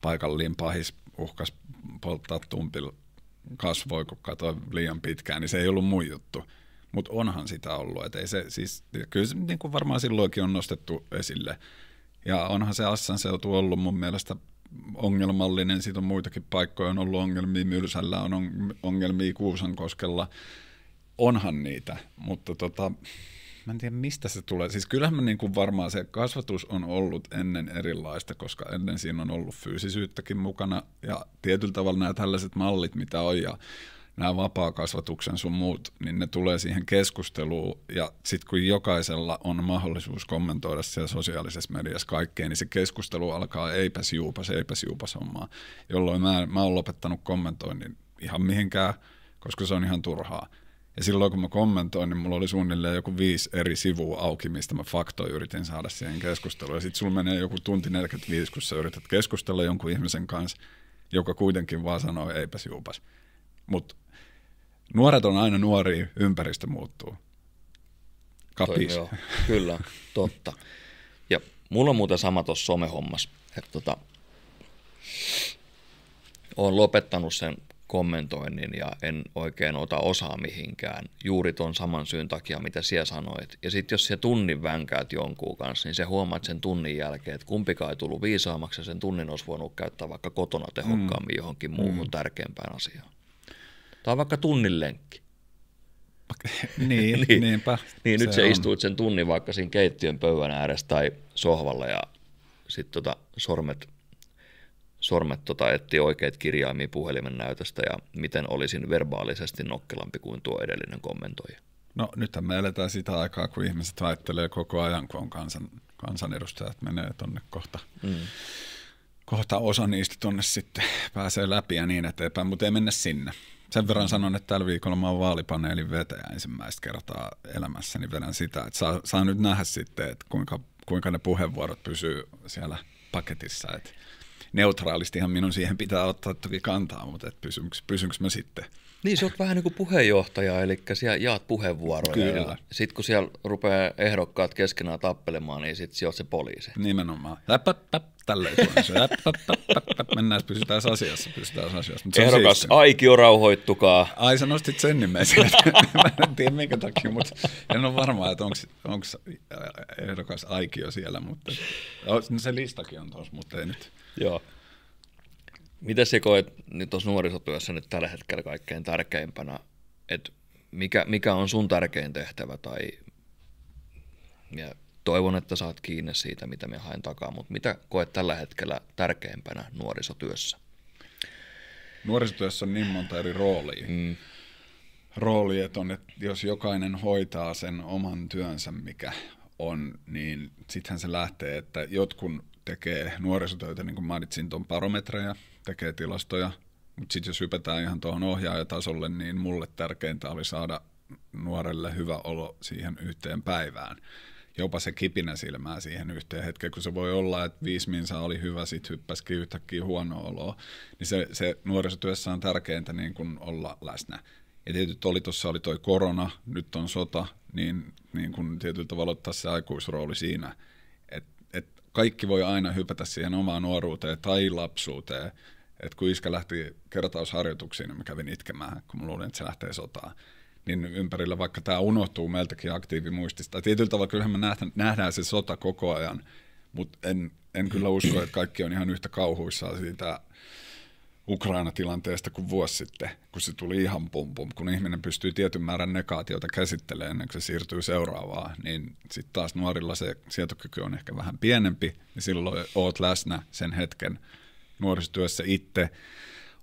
paikallinen pahis uhkas polttaa tumpilla kasvoi, kun katsoi liian pitkään, niin se ei ollut mun juttu. Mutta onhan sitä ollut. Et ei se, siis, kyllä se niin kuin varmaan silloinkin on nostettu esille – ja onhan se Assan seutu ollut mun mielestä ongelmallinen, siitä on muitakin paikkoja, on ollut ongelmia Mylsällä, on ongelmia Kuusankoskella, onhan niitä, mutta tota, mä en tiedä mistä se tulee. Siis kyllähän mä niin kuin varmaan se kasvatus on ollut ennen erilaista, koska ennen siinä on ollut fyysisyyttäkin mukana ja tietyllä tavalla nämä tällaiset mallit, mitä on ja nämä vapaakasvatuksen sun muut, niin ne tulee siihen keskusteluun ja sitten kun jokaisella on mahdollisuus kommentoida siellä sosiaalisessa mediassa kaikkea, niin se keskustelu alkaa eipäs juupas, eipäs juupas hommaa, jolloin mä, mä oon lopettanut kommentoinnin ihan mihinkään, koska se on ihan turhaa. Ja silloin kun mä kommentoin, niin mulla oli suunnilleen joku viisi eri sivua auki, mistä mä faktoin yritin saada siihen keskusteluun. Ja sitten sulla menee joku tunti 45, kun sä yrität keskustella jonkun ihmisen kanssa, joka kuitenkin vaan sanoi eipäs juupas. Mutta Nuoret on aina nuoria, ympäristö muuttuu. Kapis. Toi, joo, kyllä, totta. Ja mulla on muuten sama tuossa somehommassa, että tota, olen lopettanut sen kommentoinnin ja en oikein ota osaa mihinkään juuri tuon saman syyn takia, mitä siellä sanoit. Ja sitten jos se tunnin vänkäät jonkun kanssa, niin se huomaat sen tunnin jälkeen, että kumpikaan ei tullut viisaammaksi ja sen tunnin olisi voinut käyttää vaikka kotona tehokkaammin mm. johonkin muuhun mm. tärkeämpään asiaan. Tai vaikka tunnin lenkki. Niin, niin, niin, niinpä. Niin, se nyt se on. istuit sen tunnin vaikka siinä keittiön pöydän ääressä tai sohvalla ja sitten tota, sormet, sormet tota, etti oikeat kirjaimia puhelimen näytöstä ja miten olisin verbaalisesti nokkelampi kuin tuo edellinen kommentoija. No nythän me eletään sitä aikaa, kun ihmiset väittelee koko ajan, kun on kansan, kansanedustajat menee tuonne kohta. Mm. Kohta osa niistä tuonne sitten pääsee läpi ja niin eteenpäin, mutta ei mennä sinne. Sen verran sanon, että tällä viikolla mä oon vaalipaneelin vetäjä ensimmäistä kertaa elämässäni vedän sitä, että saa, saa nyt nähdä sitten, että kuinka, kuinka ne puheenvuorot pysyy siellä paketissa. Että neutraalistihan minun siihen pitää ottaa toki kantaa, mutta että pysynkö, pysynkö mä sitten – niin, sä oot vähän niin kuin puheenjohtaja, eli siellä jaat puheenvuoroja. Kyllä. Ja sitten kun siellä rupeaa ehdokkaat keskenään tappelemaan, niin sitten sä oot se poliisi. Nimenomaan. Läppäp, tälleen Mennään, pysytään asiassa, pysytään asiassa. Mutta Ehdokas, aikio rauhoittukaa. Ai sä nostit sen nimen Mä en tiedä minkä takia, mutta en ole varma, että onko äh, ehdokas aikio siellä, mutta no, se listakin on tuossa, mutta ei nyt. Joo mitä se koet nyt tuossa nuorisotyössä nyt tällä hetkellä kaikkein tärkeimpänä, että mikä, mikä on sun tärkein tehtävä tai ja toivon, että saat kiinni siitä, mitä me haen takaa, mutta mitä koet tällä hetkellä tärkeimpänä nuorisotyössä? Nuorisotyössä on niin monta eri roolia. Mm. Rooli, että on, että jos jokainen hoitaa sen oman työnsä, mikä on, niin sittenhän se lähtee, että jotkun tekee nuorisotöitä, niin kuin mainitsin tuon parometreja, tekee tilastoja. Mutta sitten jos hypätään ihan tuohon ohjaajatasolle, niin mulle tärkeintä oli saada nuorelle hyvä olo siihen yhteen päivään. Jopa se kipinä silmää siihen yhteen hetkeen, kun se voi olla, että viisi minsa oli hyvä, sitten hyppäsikin yhtäkkiä huono oloa. Niin se, se nuorisotyössä on tärkeintä niin kun olla läsnä. Ja tietysti oli tuossa oli toi korona, nyt on sota, niin, niin kun tietyllä tavalla ottaa se aikuisrooli siinä, että et kaikki voi aina hypätä siihen omaan nuoruuteen tai lapsuuteen, et kun iskä lähti kertausharjoituksiin, niin mä kävin itkemään, kun mä luulin, että se lähtee sotaan. Niin ympärillä, vaikka tämä unohtuu meiltäkin aktiivimuistista. Tietyllä tavalla kyllähän me nähdään, nähdään se sota koko ajan, mutta en, en kyllä usko, että kaikki on ihan yhtä kauhuissaan siitä Ukraina-tilanteesta kuin vuosi sitten, kun se tuli ihan pum pum, kun ihminen pystyy tietyn määrän negaatiota käsittelemään ennen kuin se siirtyy seuraavaan, niin sitten taas nuorilla se sietokyky on ehkä vähän pienempi, niin silloin oot läsnä sen hetken nuorisotyössä itse.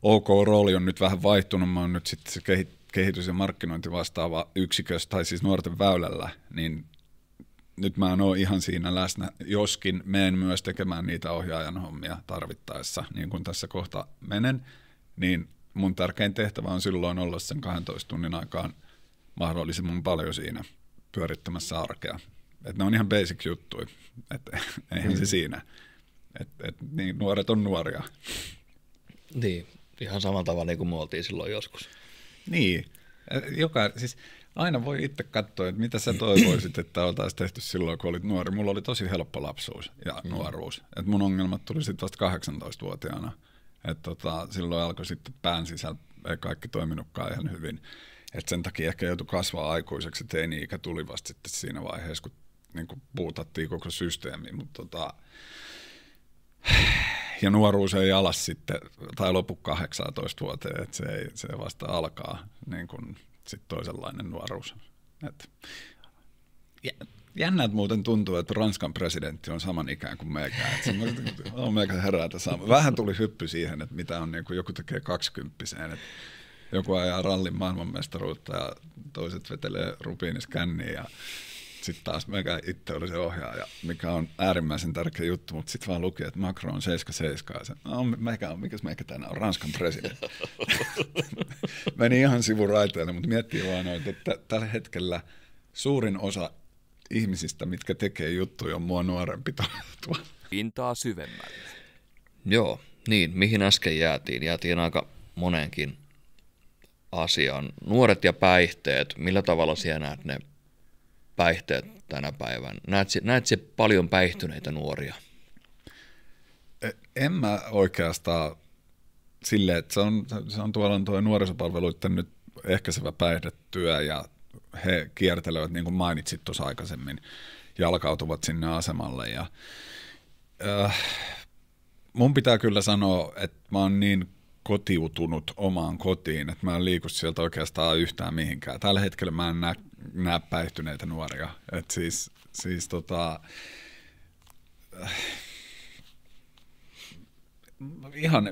OK-rooli on nyt vähän vaihtunut, mä oon nyt sitten se kehitys- ja markkinointi vastaava yksikössä, tai siis nuorten väylällä, niin nyt mä en ole ihan siinä läsnä, joskin menen myös tekemään niitä ohjaajan hommia tarvittaessa, niin kuin tässä kohta menen, niin mun tärkein tehtävä on silloin olla sen 12 tunnin aikaan mahdollisimman paljon siinä pyörittämässä arkea. Että ne on ihan basic juttuja, että eihän se mm. siinä. Et, et, niin, nuoret on nuoria. Niin, ihan saman tavalla niin kuin me oltiin silloin joskus. Niin, joka, siis aina voi itse katsoa, että mitä sä toivoisit, että oltaisiin tehty silloin, kun olit nuori. Mulla oli tosi helppo lapsuus ja mm. nuoruus. Et mun ongelmat tuli sitten vasta 18-vuotiaana. Et tota, silloin alkoi sitten pään sisällä, ei kaikki toiminutkaan ihan hyvin. Et sen takia ehkä joutui kasvaa aikuiseksi, teini-ikä niin tuli vasta sitten siinä vaiheessa, kun niin kuin puutattiin koko systeemi. Mutta tota, ja nuoruus ei alas sitten, tai lopu 18 vuoteen, että se, ei, se vasta alkaa niin kuin sit toisenlainen nuoruus. Et, jännät muuten tuntuu, että Ranskan presidentti on saman ikään kuin meikään. on meikä herätä sama. Vähän tuli hyppy siihen, että mitä on niin kuin joku tekee kaksikymppiseen, että joku ajaa rallin maailmanmestaruutta ja toiset vetelee rupiiniskänniä. ja sitten taas mekä itse oli se ohjaaja, mikä on äärimmäisen tärkeä juttu, mutta sitten vaan luki, että Macron on 77 ja se, no, mikä, mikäs mekä tänään on, Ranskan presidentti. Meni ihan sivuraiteelle, mutta miettii vaan noita, että tällä hetkellä suurin osa ihmisistä, mitkä tekee juttuja, on mua nuorempi tuolla. Pintaa syvemmälle. Joo, niin, mihin äsken jäätiin? Jäätiin aika moneenkin asiaan. Nuoret ja päihteet, millä tavalla siellä näet ne päihteet tänä päivänä? Näet, näetkö se paljon päihtyneitä nuoria? E, en mä oikeastaan sille, että se on, se on tuolla on tuo nuorisopalveluiden nyt ehkäisevä päihdetyö ja he kiertelevät, niin kuin mainitsit tuossa aikaisemmin, jalkautuvat sinne asemalle ja äh, mun pitää kyllä sanoa, että mä oon niin kotiutunut omaan kotiin, että mä en liiku sieltä oikeastaan yhtään mihinkään. Tällä hetkellä mä en näe nämä päihtyneitä nuoria. Et siis, siis tota, ihan,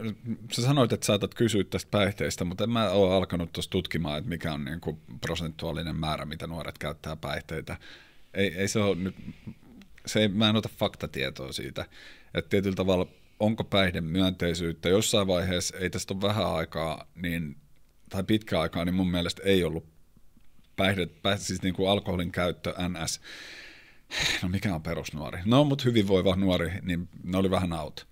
sä sanoit, että saatat kysyä tästä päihteistä, mutta en mä ole alkanut tuossa tutkimaan, että mikä on niinku prosentuaalinen määrä, mitä nuoret käyttää päihteitä. Ei, ei se ole nyt, se ei, mä en ota faktatietoa siitä, että tietyllä tavalla onko päihden myönteisyyttä. Jossain vaiheessa, ei tästä ole vähän aikaa, niin, tai pitkä aikaa, niin mun mielestä ei ollut päihdet, päihdet siis niin kuin alkoholin käyttö, NS, no mikä on perusnuori? No, mutta hyvinvoiva nuori, niin ne oli vähän out.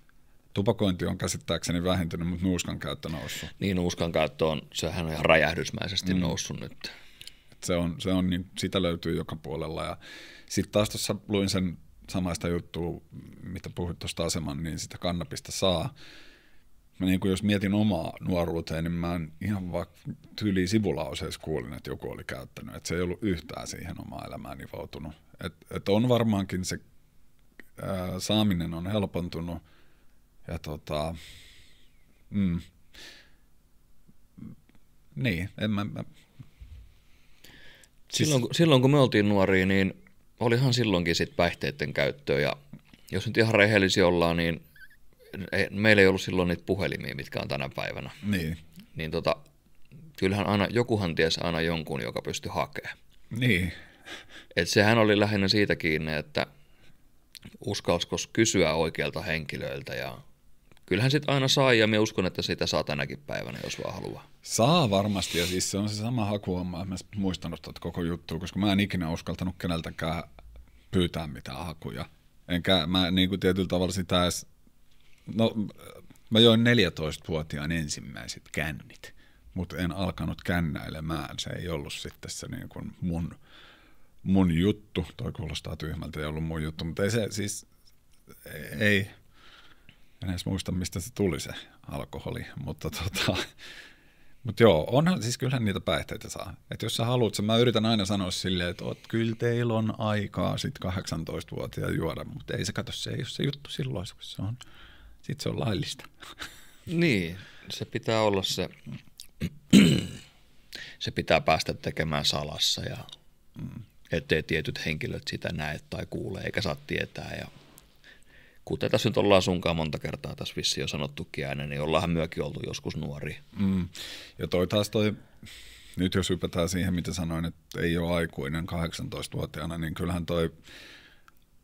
Tupakointi on käsittääkseni vähentynyt, mutta nuuskan käyttö noussut. Niin, nuuskan käyttö on, sehän on ihan räjähdysmäisesti mm. noussut nyt. Et se on, se on, niin sitä löytyy joka puolella. Ja sitten taas tuossa luin sen samaista juttua, mitä puhuit tuosta aseman, niin sitä kannapista saa mä niin kuin jos mietin omaa nuoruuteen, niin mä en ihan vaikka tyyli sivulauseessa kuulin, että joku oli käyttänyt. Että se ei ollut yhtään siihen omaan elämään nivoutunut. Et, et on varmaankin se ää, saaminen on helpontunut ja tota, mm, niin, en mä, mä Siis... Silloin, kun, silloin kun me oltiin nuoria, niin olihan silloinkin sit päihteiden käyttöä ja jos nyt ihan rehellisiä ollaan, niin meillä ei ollut silloin niitä puhelimia, mitkä on tänä päivänä. Niin. Niin tota, kyllähän aina, jokuhan tiesi aina jonkun, joka pystyi hakemaan. Niin. Et sehän oli lähinnä siitä kiinni, että uskalsko kysyä oikealta henkilöiltä ja kyllähän sitten aina saa ja minä uskon, että sitä saa tänäkin päivänä, jos vaan haluaa. Saa varmasti ja siis se on se sama hakuhomma, että mä muistanut tuota koko juttu, koska mä en ikinä uskaltanut keneltäkään pyytää mitään hakuja. Enkä mä niin kuin tietyllä tavalla sitä edes No, mä join 14-vuotiaan ensimmäiset kännit, mutta en alkanut kännäilemään. Se ei ollut sitten se niin kuin mun, mun juttu. Toi kuulostaa tyhmältä, ei ollut mun juttu, mutta ei se siis, ei, en edes muista, mistä se tuli se alkoholi, mutta tota, mutta joo, onhan siis kyllähän niitä päihteitä saa. Että jos sä haluat, mä yritän aina sanoa silleen, että oot, kyllä teillä on aikaa sit 18-vuotiaan juoda, mutta ei se kato, se ei ole se juttu silloin, kun se on sitten se on laillista. Niin, se pitää olla se, se pitää päästä tekemään salassa ja ettei tietyt henkilöt sitä näe tai kuule eikä saa tietää ja kuten tässä nyt ollaan sunkaan monta kertaa tässä vissiin jo sanottukin ääneen, niin ollaan myökin oltu joskus nuori. Mm. Ja toi taas toi, nyt jos hypätään siihen, mitä sanoin, että ei ole aikuinen 18-vuotiaana, niin kyllähän toi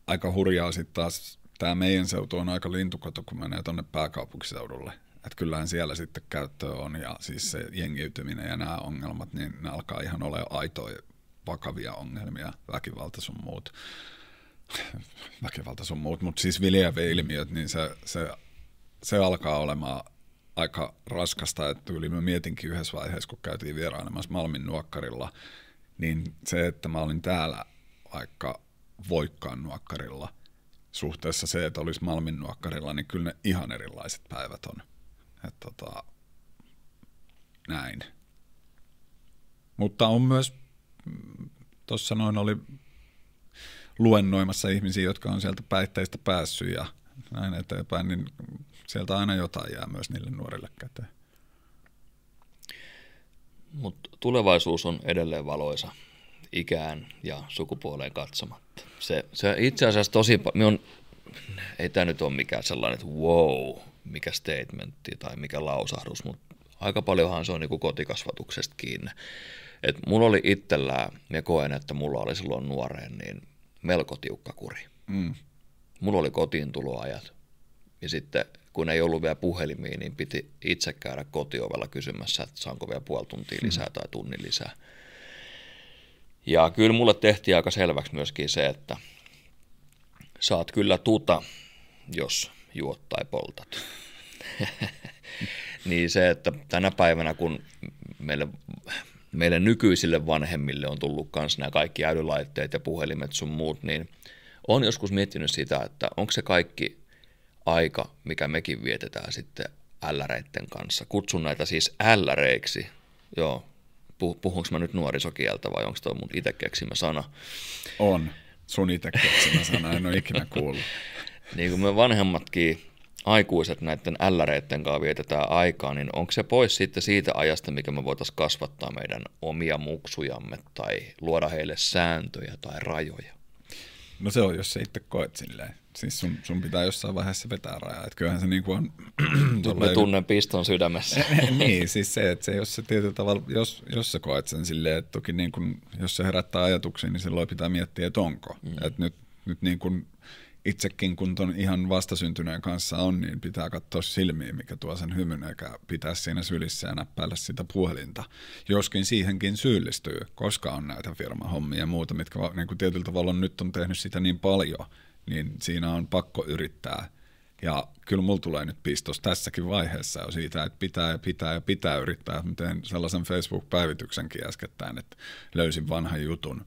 aika hurjaa sitten taas tämä meidän seutu on aika lintukato, kun menee tuonne pääkaupunkiseudulle. Että kyllähän siellä sitten käyttö on ja siis se jengiytyminen ja nämä ongelmat, niin ne alkaa ihan olla aitoja vakavia ongelmia, väkivalta sun muut. väkivalta sun muut, mutta siis viljäveilmiöt, niin se, se, se alkaa olemaan aika raskasta, että yli mä mietinkin yhdessä vaiheessa, kun käytiin vierailemassa Malmin nuokkarilla, niin se, että mä olin täällä vaikka voikkaan nuokkarilla – suhteessa se, että olisi Malmin nuokkarilla, niin kyllä ne ihan erilaiset päivät on. Et tota, näin. Mutta on myös, tuossa noin oli luennoimassa ihmisiä, jotka on sieltä päihteistä päässyt ja näin eteenpäin, niin sieltä aina jotain jää myös niille nuorille käteen. Mutta tulevaisuus on edelleen valoisa ikään ja sukupuoleen katsomatta. Se, se itse asiassa tosi paljon, minun, ei tämä nyt ole mikään sellainen, että wow, mikä statementti tai mikä lausahdus, mutta aika paljonhan se on niin kotikasvatuksesta kiinni. Et mulla oli itsellään, ja koen, että mulla oli silloin nuoreen, niin melko tiukka kuri. Mm. Mulla oli kotiin tuloajat. Ja sitten kun ei ollut vielä puhelimia, niin piti itse käydä kotiovella kysymässä, että saanko vielä puoli tuntia lisää mm. tai tunnin lisää. Ja kyllä mulle tehtiin aika selväksi myöskin se, että saat kyllä tuta, jos juot tai poltat. niin se, että tänä päivänä kun meille, meille nykyisille vanhemmille on tullut kanssa nämä kaikki älylaitteet ja puhelimet sun muut, niin on joskus miettinyt sitä, että onko se kaikki aika, mikä mekin vietetään sitten älläreitten kanssa. Kutsun näitä siis älläreiksi, joo, puhunko mä nyt nuorisokieltä vai onko toi mun itse keksimä sana? On, sun itse keksimä sana, en ole ikinä kuullut. niin kuin me vanhemmatkin aikuiset näiden älläreiden kanssa vietetään aikaa, niin onko se pois sitten siitä ajasta, mikä me voitaisiin kasvattaa meidän omia muksujamme tai luoda heille sääntöjä tai rajoja? No se on, jos sä itse koet silleen. Siis sun, sun pitää jossain vaiheessa vetää rajaa, että kyllähän se niin kuin on... Tulee tunnen piston sydämessä. niin, siis se, että se, jos se tietyllä tavalla, jos, jos sä koet sen silleen, että toki niin kuin, jos se herättää ajatuksia, niin silloin pitää miettiä, että onko. Mm. Että nyt, nyt niin kuin itsekin, kun ton ihan vastasyntyneen kanssa on, niin pitää katsoa silmiin, mikä tuo sen hymyn, eikä pitää siinä sylissä ja näppäillä sitä puhelinta. Joskin siihenkin syyllistyy, koska on näitä firmahommia ja muuta, mitkä niin kuin tietyllä tavalla on, nyt on tehnyt sitä niin paljon, niin siinä on pakko yrittää. Ja kyllä mulla tulee nyt pistos tässäkin vaiheessa jo siitä, että pitää ja pitää ja pitää yrittää. Mä tein sellaisen Facebook-päivityksenkin äskettäin, että löysin vanhan jutun,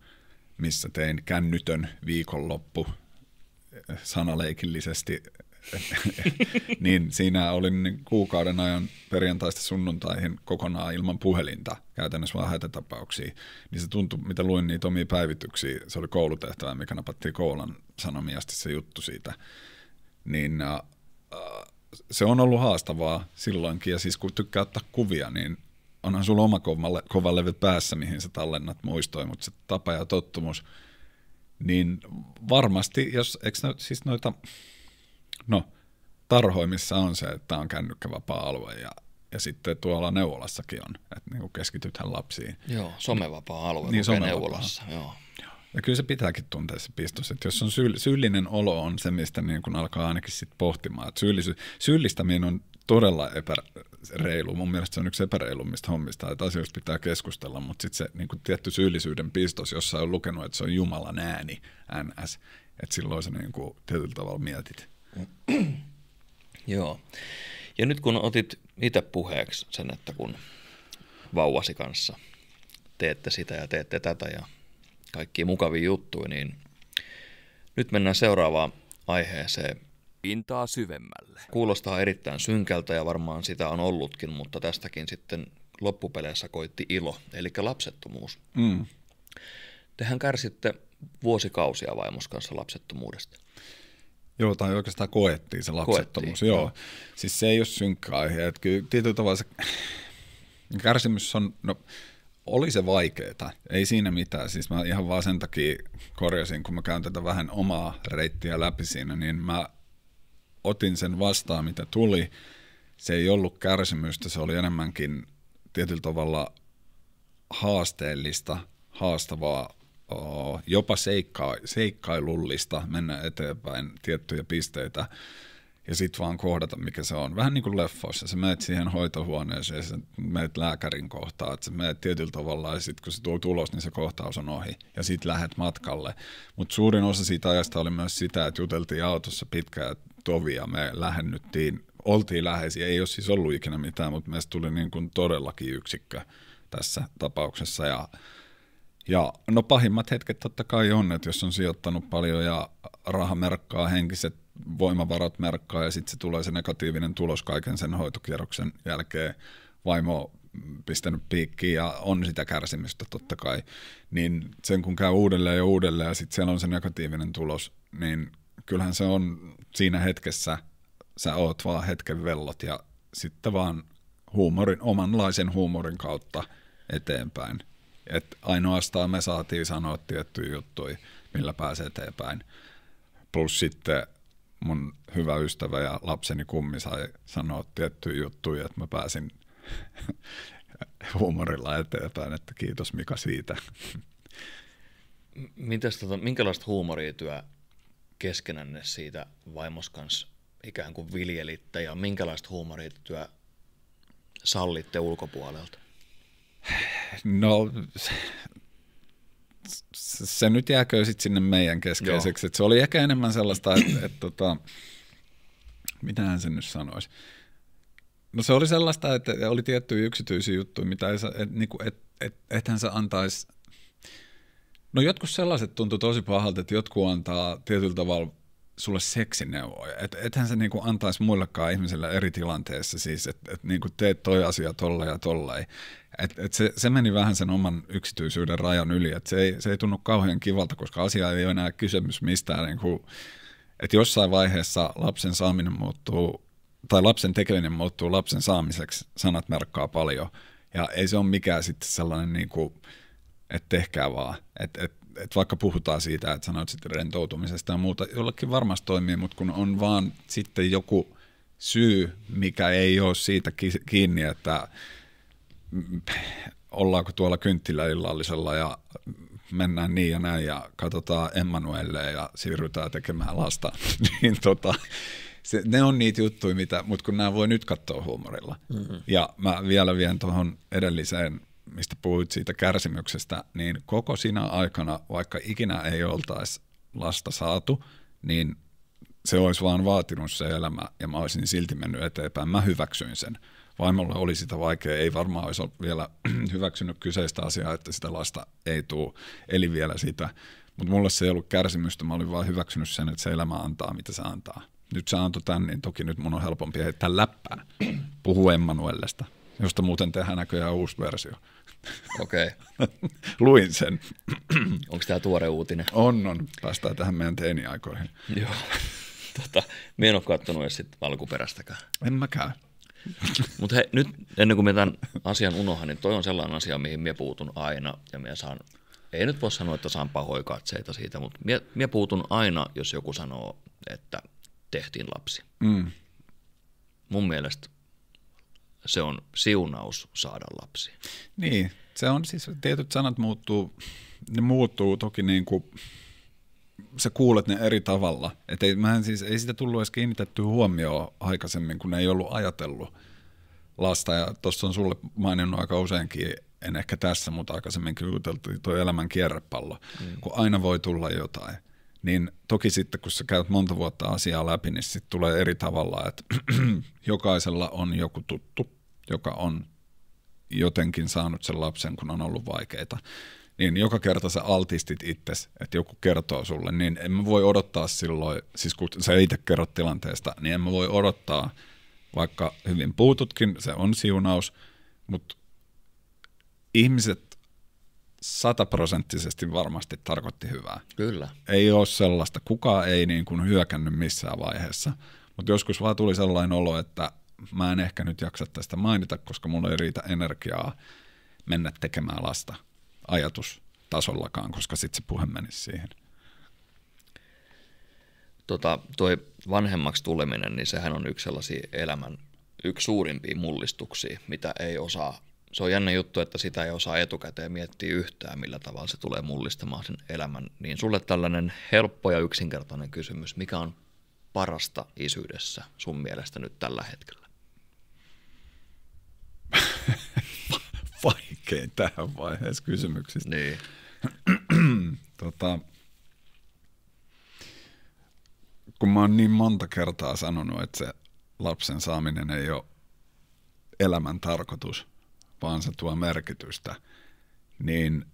missä tein kännytön viikonloppu eh, sanaleikillisesti niin siinä olin kuukauden ajan perjantaista sunnuntaihin kokonaan ilman puhelinta, käytännössä vaan hätätapauksia. Niin se tuntui, mitä luin niitä omia päivityksiä, se oli koulutehtävä, mikä napattiin koulan sanomiasti se juttu siitä. Niin äh, äh, se on ollut haastavaa silloinkin, ja siis kun tykkää ottaa kuvia, niin onhan sulla oma kova, kova levy päässä, mihin sä tallennat muistoja, mutta se tapa ja tottumus, niin varmasti, jos, eikö no, siis noita no tarhoimissa on se, että on kännykkävapaa-alue ja, ja sitten tuolla neuvolassakin on, että niin keskitythän lapsiin. Joo, somevapaa-alue niin, somevapaa. neuvolassa. Joo. Ja kyllä se pitääkin tuntea se pistos, että jos on syy, syyllinen olo on se, mistä niin kun alkaa ainakin sit pohtimaan. Että syyllisy, syyllistäminen on todella epäreilu. Mun mielestä se on yksi epäreilummista hommista, että asioista pitää keskustella, mutta sitten se niin tietty syyllisyyden pistos, jossa on lukenut, että se on Jumalan ääni, NS, että silloin se niin kun, tietyllä tavalla mietit Joo. Ja nyt kun otit itse puheeksi sen, että kun vauvasi kanssa teette sitä ja teette tätä ja kaikki mukavia juttuja, niin nyt mennään seuraavaan aiheeseen. Pintaa syvemmälle. Kuulostaa erittäin synkältä ja varmaan sitä on ollutkin, mutta tästäkin sitten loppupeleissä koitti ilo, eli lapsettomuus. Mm. Tehän kärsitte vuosikausia vaimos kanssa lapsettomuudesta. Joo, tai oikeastaan koettiin se lapsettomuus. Koettiin, joo. joo. Siis se ei ole synkkä aihe. Että kyllä tietyllä tavalla se kärsimys on, no oli se vaikeeta, ei siinä mitään. Siis mä ihan vaan sen takia korjasin, kun mä käyn tätä vähän omaa reittiä läpi siinä, niin mä otin sen vastaan, mitä tuli. Se ei ollut kärsimystä, se oli enemmänkin tietyllä tavalla haasteellista, haastavaa jopa seikka, seikkailullista mennä eteenpäin tiettyjä pisteitä ja sitten vaan kohdata, mikä se on. Vähän niin kuin leffoissa, sä menet siihen hoitohuoneeseen, sä menet lääkärin kohtaan, että sä menet tietyllä tavalla ja sitten kun se tuo tulos, niin se kohtaus on ohi ja sit lähet matkalle. Mutta suurin osa siitä ajasta oli myös sitä, että juteltiin autossa pitkään tovia, me lähennyttiin, oltiin läheisiä, ei ole siis ollut ikinä mitään, mutta meistä tuli niin kuin todellakin yksikkö tässä tapauksessa ja ja no pahimmat hetket totta kai on, että jos on sijoittanut paljon ja raha merkkaa, henkiset voimavarat merkkaa ja sitten se tulee se negatiivinen tulos kaiken sen hoitokierroksen jälkeen. Vaimo pistänyt piikkiin ja on sitä kärsimystä totta kai, niin sen kun käy uudelleen ja uudelleen ja sitten siellä on se negatiivinen tulos, niin kyllähän se on siinä hetkessä, sä oot vaan hetken vellot ja sitten vaan huumorin, omanlaisen huumorin kautta eteenpäin että ainoastaan me saatiin sanoa tiettyjä juttuja, millä pääsee eteenpäin. Plus sitten mun hyvä ystävä ja lapseni kummi sai sanoa tiettyjä juttuja, että mä pääsin huumorilla eteenpäin, että kiitos Mika siitä. Mites, tota, minkälaista huumoria työ keskenänne siitä vaimos kanssa ikään kuin viljelitte ja minkälaista huumoria työ sallitte ulkopuolelta? No, se nyt jääkö sitten sinne meidän keskeiseksi. Et se oli ehkä enemmän sellaista, että et, tota, mitähän se nyt sanoisi. No se oli sellaista, että oli tiettyjä yksityisiä juttuja, mitä ei, et, niinku, et, et, ethän se antaisi No jotkut sellaiset tuntuu tosi pahalta, että jotkut antaa tietyllä tavalla sulle seksineuvoja. Et, ethän se niinku antaisi muillekaan ihmisille eri tilanteessa siis, että et niinku teet toi asia tolla ja tolla. Et, et se, se meni vähän sen oman yksityisyyden rajan yli, että se ei, se ei tunnu kauhean kivalta, koska asia ei ole enää kysymys mistään, niin kuin, että jossain vaiheessa lapsen saaminen muuttuu, tai lapsen tekeminen muuttuu lapsen saamiseksi, sanat merkkaa paljon, ja ei se ole mikään sitten sellainen, niin kuin, että tehkää vaan, että et, et vaikka puhutaan siitä, että sanoit sitten rentoutumisesta ja muuta, jollekin varmasti toimii, mutta kun on vaan sitten joku syy, mikä ei ole siitä kiinni, että ollaanko tuolla kynttiläillallisella ja mennään niin ja näin ja katsotaan Emmanuelle ja siirrytään tekemään lasta, niin tota, se, ne on niitä juttuja, mitä, mutta kun nämä voi nyt katsoa huumorilla. Mm-hmm. Ja mä vielä vien tuohon edelliseen, mistä puhuit siitä kärsimyksestä, niin koko sinä aikana, vaikka ikinä ei oltaisi lasta saatu, niin se olisi vaan vaatinut se elämä ja mä olisin silti mennyt eteenpäin. Mä hyväksyin sen vaimolle oli sitä vaikea, ei varmaan olisi vielä hyväksynyt kyseistä asiaa, että sitä lasta ei tule, eli vielä sitä. Mutta mulle se ei ollut kärsimystä, mä olin vaan hyväksynyt sen, että se elämä antaa, mitä se antaa. Nyt se antoi tämän, niin toki nyt mun on helpompi heittää läppää. Puhu Emmanuellesta, josta muuten tehdään näköjään uusi versio. Okei. Okay. Luin sen. Onko tämä tuore uutinen? On, on. Päästään tähän meidän teiniaikoihin. Joo. Tota, minä en ole katsonut edes sit alkuperäistäkään. En mäkään. Mutta hei, nyt ennen kuin me tämän asian unohan, niin toi on sellainen asia, mihin minä puutun aina ja minä saan, ei nyt voi sanoa, että saan pahoja katseita siitä, mutta minä, puutun aina, jos joku sanoo, että tehtiin lapsi. Mm. Mun mielestä se on siunaus saada lapsi. Niin, se on siis, tietyt sanat muuttuu, ne muuttuu toki niin kuin sä kuulet ne eri tavalla. Et ei, mähän siis, ei sitä tullut edes kiinnitetty huomioon aikaisemmin, kun ei ollut ajatellut lasta. Ja tuossa on sulle maininnut aika useinkin, en ehkä tässä, mutta aikaisemmin juteltiin tuo elämän kierrepallo, mm. kun aina voi tulla jotain. Niin toki sitten, kun sä käyt monta vuotta asiaa läpi, niin sitten tulee eri tavalla, että jokaisella on joku tuttu, joka on jotenkin saanut sen lapsen, kun on ollut vaikeita niin joka kerta sä altistit itsesi, että joku kertoo sulle, niin en mä voi odottaa silloin, siis kun sä itse kerrot tilanteesta, niin en mä voi odottaa, vaikka hyvin puututkin, se on siunaus, mutta ihmiset sataprosenttisesti varmasti tarkoitti hyvää. Kyllä. Ei ole sellaista, kukaan ei niin kuin hyökännyt missään vaiheessa, mutta joskus vaan tuli sellainen olo, että mä en ehkä nyt jaksa tästä mainita, koska mulla ei riitä energiaa mennä tekemään lasta ajatustasollakaan, koska sitten se puhe menisi siihen. Tota, toi vanhemmaksi tuleminen, niin sehän on yksi sellaisia elämän, yksi suurimpia mullistuksia, mitä ei osaa. Se on jännä juttu, että sitä ei osaa etukäteen miettiä yhtään, millä tavalla se tulee mullistamaan sen elämän. Niin sulle tällainen helppo ja yksinkertainen kysymys, mikä on parasta isyydessä sun mielestä nyt tällä hetkellä? vaikein tähän vaiheessa kysymyksistä. Niin. tota, kun mä oon niin monta kertaa sanonut, että se lapsen saaminen ei ole elämän tarkoitus, vaan se tuo merkitystä, niin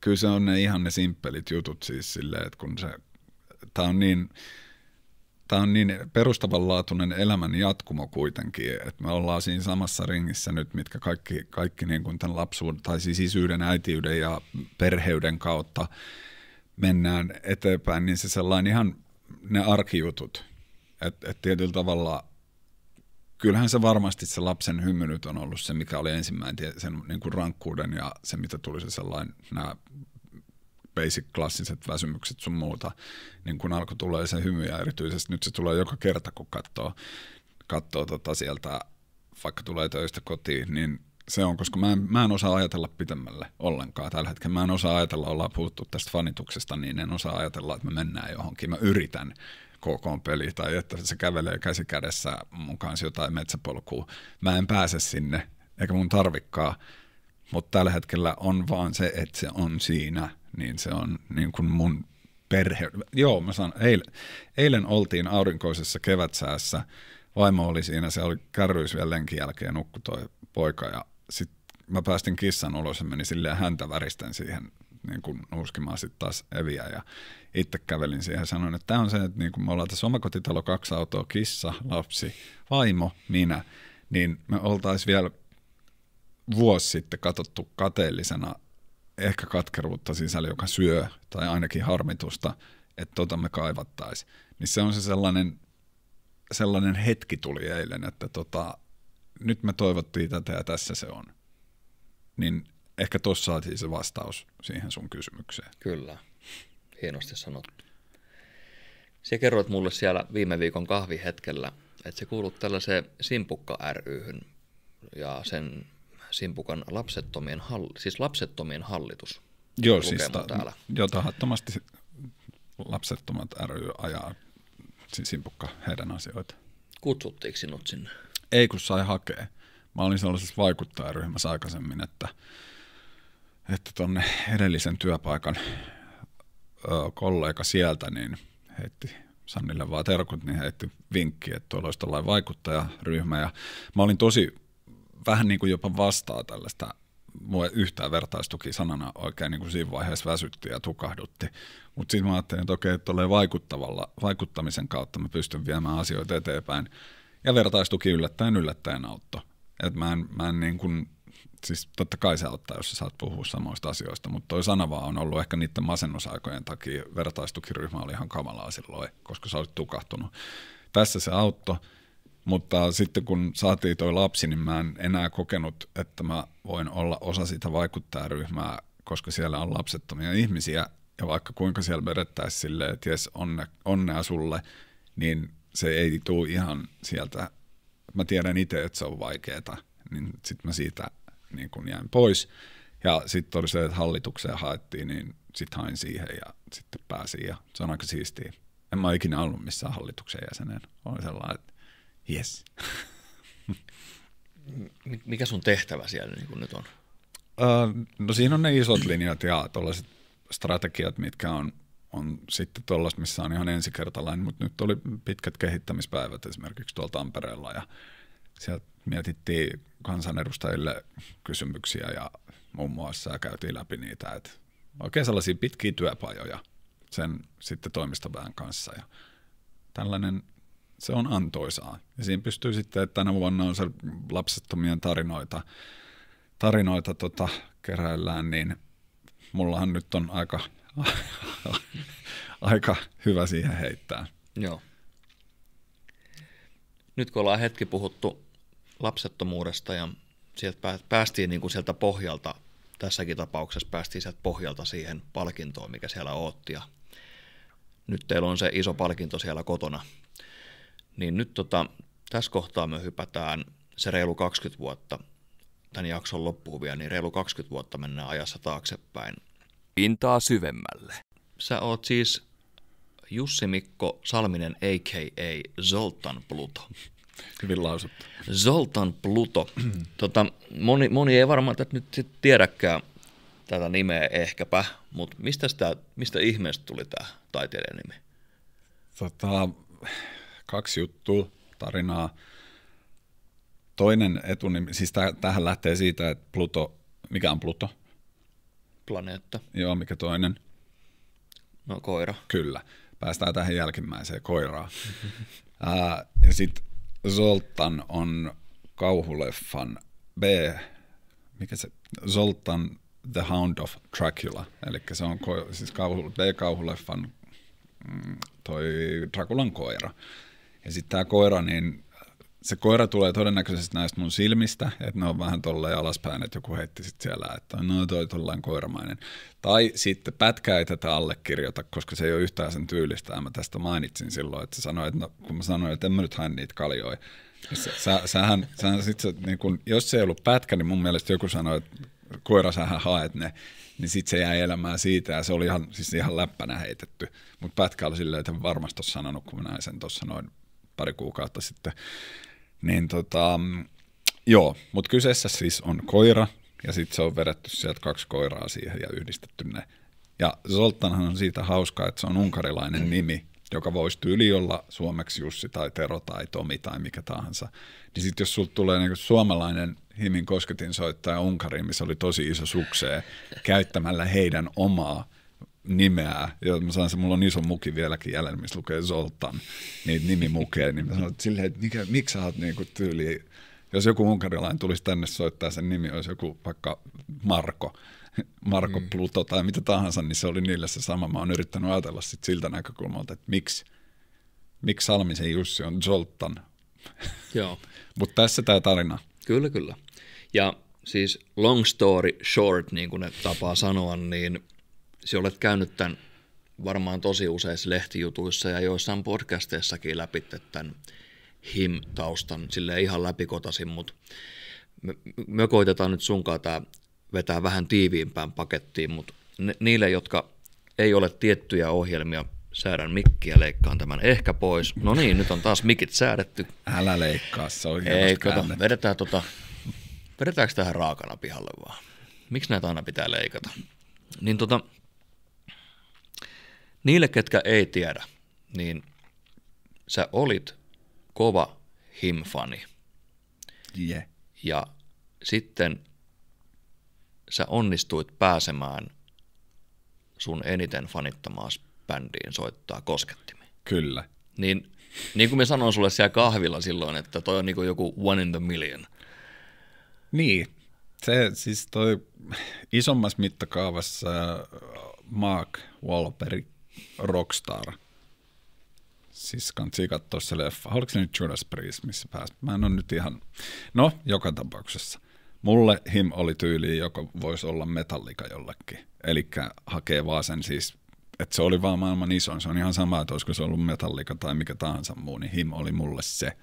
kyllä se on ne ihan ne simppelit jutut siis silleen, että kun se, tää on niin, tämä on niin perustavanlaatuinen elämän jatkumo kuitenkin, että me ollaan siinä samassa ringissä nyt, mitkä kaikki, kaikki niin kuin tämän lapsuuden, tai siis isyyden, äitiyden ja perheyden kautta mennään eteenpäin, niin se sellainen ihan ne arkijutut, että et tietyllä tavalla kyllähän se varmasti se lapsen hymynyt on ollut se, mikä oli ensimmäinen, sen niin kuin rankkuuden ja se, mitä tuli se sellainen, nämä basic klassiset väsymykset sun muuta, niin kun alkoi tulee se hymy ja erityisesti nyt se tulee joka kerta, kun katsoo, katsoo tota sieltä, vaikka tulee töistä kotiin, niin se on, koska mä en, mä en osaa ajatella pitemmälle ollenkaan tällä hetkellä. Mä en osaa ajatella, ollaan puhuttu tästä fanituksesta, niin en osaa ajatella, että me mennään johonkin. Mä yritän KK peli tai että se kävelee käsi kädessä mun kanssa jotain metsäpolkua. Mä en pääse sinne, eikä mun tarvikkaa, mutta tällä hetkellä on vaan se, että se on siinä niin se on niin kuin mun perhe. Joo, mä sanon, eilen, eilen oltiin aurinkoisessa kevätsäässä, vaimo oli siinä, se oli kärryys vielä lenkin jälkeen, nukkui toi poika ja sit mä päästin kissan ulos ja meni silleen häntä väristen siihen niin kuin nuuskimaan sitten taas eviä ja itse kävelin siihen ja sanoin, että tämä on se, että niin kuin me ollaan tässä omakotitalo, kaksi autoa, kissa, lapsi, vaimo, minä, niin me oltaisiin vielä vuosi sitten katsottu kateellisena ehkä katkeruutta sisällä, joka syö, tai ainakin harmitusta, että tota me kaivattaisi. Niin se on se sellainen, sellainen hetki tuli eilen, että tota, nyt me toivottiin tätä ja tässä se on. Niin ehkä tuossa saatiin se vastaus siihen sun kysymykseen. Kyllä, hienosti sanottu. Se kerroit mulle siellä viime viikon kahvihetkellä, että se kuulut tällaiseen Simpukka ryhyn ja sen Simpukan lapsettomien, hall, siis lapsettomien hallitus. Joo, siis ta, täällä. Jo, tahattomasti lapsettomat ry ajaa siis Simpukka heidän asioita. Kutsuttiinko sinut sinne? Ei, kun sai hakea. Mä olin sellaisessa vaikuttajaryhmässä aikaisemmin, että että tuonne edellisen työpaikan ö, kollega sieltä niin heitti Sannille vaan terkut, niin heitti vinkki, että tuolla olisi tällainen vaikuttajaryhmä. Ja mä olin tosi vähän niin kuin jopa vastaa tällaista mua yhtään vertaistuki sanana oikein niin kuin siinä vaiheessa väsytti ja tukahdutti. Mutta sitten mä ajattelin, että okei, että vaikuttavalla, vaikuttamisen kautta mä pystyn viemään asioita eteenpäin. Ja vertaistuki yllättäen yllättäen auttoi. että mä en, mä en niin kuin, siis totta kai se auttaa, jos sä saat puhua samoista asioista, mutta toi sana vaan on ollut ehkä niiden masennusaikojen takia. Vertaistukiryhmä oli ihan kamalaa silloin, koska sä olit tukahtunut. Tässä se auttoi. Mutta sitten kun saatiin toi lapsi, niin mä en enää kokenut, että mä voin olla osa sitä vaikuttajaryhmää, koska siellä on lapsettomia ihmisiä. Ja vaikka kuinka siellä vedettäisiin silleen, että jes, onne, onnea sulle, niin se ei tule ihan sieltä. Mä tiedän itse, että se on vaikeeta, niin sitten mä siitä niin kun jäin pois. Ja sitten oli se, että hallitukseen haettiin, niin sitten hain siihen ja sitten pääsin ja se on aika siistiä. En mä ole ikinä ollut missään hallituksen jäsenen. Oli sellainen, että Yes. Mikä sun tehtävä siellä niin kuin nyt on? Öö, no siinä on ne isot linjat ja tuollaiset strategiat, mitkä on, on sitten tuollaiset, missä on ihan ensikertalainen, mutta nyt oli pitkät kehittämispäivät esimerkiksi tuolla Tampereella ja sieltä mietittiin kansanedustajille kysymyksiä ja muun muassa ja käytiin läpi niitä, että oikein sellaisia pitkiä työpajoja sen sitten toimistoväen kanssa ja tällainen se on antoisaa. Ja siinä pystyy sitten, että tänä vuonna on se lapsettomien tarinoita, tarinoita tota, keräillään, niin mullahan nyt on aika, aika hyvä siihen heittää. Joo. Nyt kun ollaan hetki puhuttu lapsettomuudesta ja sieltä päästiin niin kuin sieltä pohjalta, tässäkin tapauksessa päästiin sieltä pohjalta siihen palkintoon, mikä siellä ootti ja nyt teillä on se iso palkinto siellä kotona – niin nyt tota, tässä kohtaa me hypätään se reilu 20 vuotta, tämän jakson loppuun vielä, niin reilu 20 vuotta mennään ajassa taaksepäin. Pintaa syvemmälle. Sä oot siis Jussi Mikko Salminen, a.k.a. Zoltan Pluto. Hyvin lausuttu. Zoltan Pluto. tota, moni, moni ei varmaan tätä nyt sit tiedäkään tätä nimeä ehkäpä, mutta mistä, sitä, mistä ihmeestä tuli tämä taiteiden nimi? Tota, kaksi juttua, tarinaa. Toinen etunimi, siis täh, tähän lähtee siitä, että Pluto, mikä on Pluto? Planeetta. Joo, mikä toinen? No koira. Kyllä. Päästään tähän jälkimmäiseen koiraan. Ää, ja sitten Zoltan on kauhuleffan B, mikä se, Zoltan The Hound of Dracula, eli se on ko- siis kauhu, B-kauhuleffan mm, toi Draculan koira. Ja sitten tämä koira, niin se koira tulee todennäköisesti näistä mun silmistä, että ne on vähän tolleen alaspäin, että joku heitti sitten siellä, että no toi tollain koiramainen. Tai sitten pätkä ei tätä allekirjoita, koska se ei ole yhtään sen tyylistä, ja mä tästä mainitsin silloin, että se sanoi, että no, kun mä sanoin, että en mä nyt hän niitä kaljoja, Sä, sä, sähän, sähän sit sä, niin kun, jos se ei ollut pätkä, niin mun mielestä joku sanoi, että koira sähän haet ne, niin sitten se jäi elämään siitä ja se oli ihan, siis ihan läppänä heitetty. Mutta pätkä oli silleen, että varmasti sanonut, kun mä näin sen tuossa noin pari kuukautta sitten. Niin tota, joo, mutta kyseessä siis on koira, ja sitten se on vedetty sieltä kaksi koiraa siihen ja yhdistetty ne. Ja Zoltanhan on siitä hauskaa, että se on unkarilainen nimi, joka voisi tyyli olla suomeksi Jussi tai Tero tai Tomi tai mikä tahansa. Niin sitten jos sulta tulee niinku suomalainen Himin kosketin soittaja Unkariin, missä oli tosi iso sukseen käyttämällä heidän omaa nimeää, ja mä sanoin, se, mulla on iso muki vieläkin jäljellä, missä lukee Zoltan, niitä nimimukeja, niin mä sanoin, että silleen, että mikä, miksi sä oot kuin niinku tyyli, jos joku unkarilainen tulisi tänne soittaa sen nimi, olisi joku vaikka Marko, Marko mm. Pluto tai mitä tahansa, niin se oli niille se sama. Mä oon yrittänyt ajatella sit siltä näkökulmalta, että miksi, miksi Salmisen Jussi on Zoltan. Joo. Mutta tässä tämä tarina. Kyllä, kyllä. Ja siis long story short, niin kuin ne tapaa sanoa, niin se olet käynyt tämän varmaan tosi useissa lehtijutuissa ja joissain podcasteissakin läpi tämän HIM-taustan, sille ihan läpikotasin, mutta me, me koitetaan nyt sunkaan tämä vetää vähän tiiviimpään pakettiin, mutta ne, niille, jotka ei ole tiettyjä ohjelmia, säädän mikkiä, leikkaan tämän ehkä pois. No niin, nyt on taas mikit säädetty. Älä leikkaa, se on Ei, kato, vedetään tota, vedetäänkö tähän raakana pihalle vaan? Miksi näitä aina pitää leikata? Niin tota, niille, ketkä ei tiedä, niin sä olit kova himfani. Yeah. Ja sitten sä onnistuit pääsemään sun eniten fanittamaas bändiin soittaa koskettimi. Kyllä. Niin, niin kuin mä sanoin sulle siellä kahvilla silloin, että toi on niin joku one in the million. Niin, se siis toi isommassa mittakaavassa Mark Wahlberg rockstar. Siis kansi katsoa se leffa. Oliko se nyt Judas Priest, missä pääsi? Mä en ole nyt ihan... No, joka tapauksessa. Mulle him oli tyyli, joka voisi olla metallika jollekin. Eli hakee vaan sen siis, että se oli vaan maailman isoin. Se on ihan sama, että olisiko se ollut metallika tai mikä tahansa muu, niin him oli mulle se.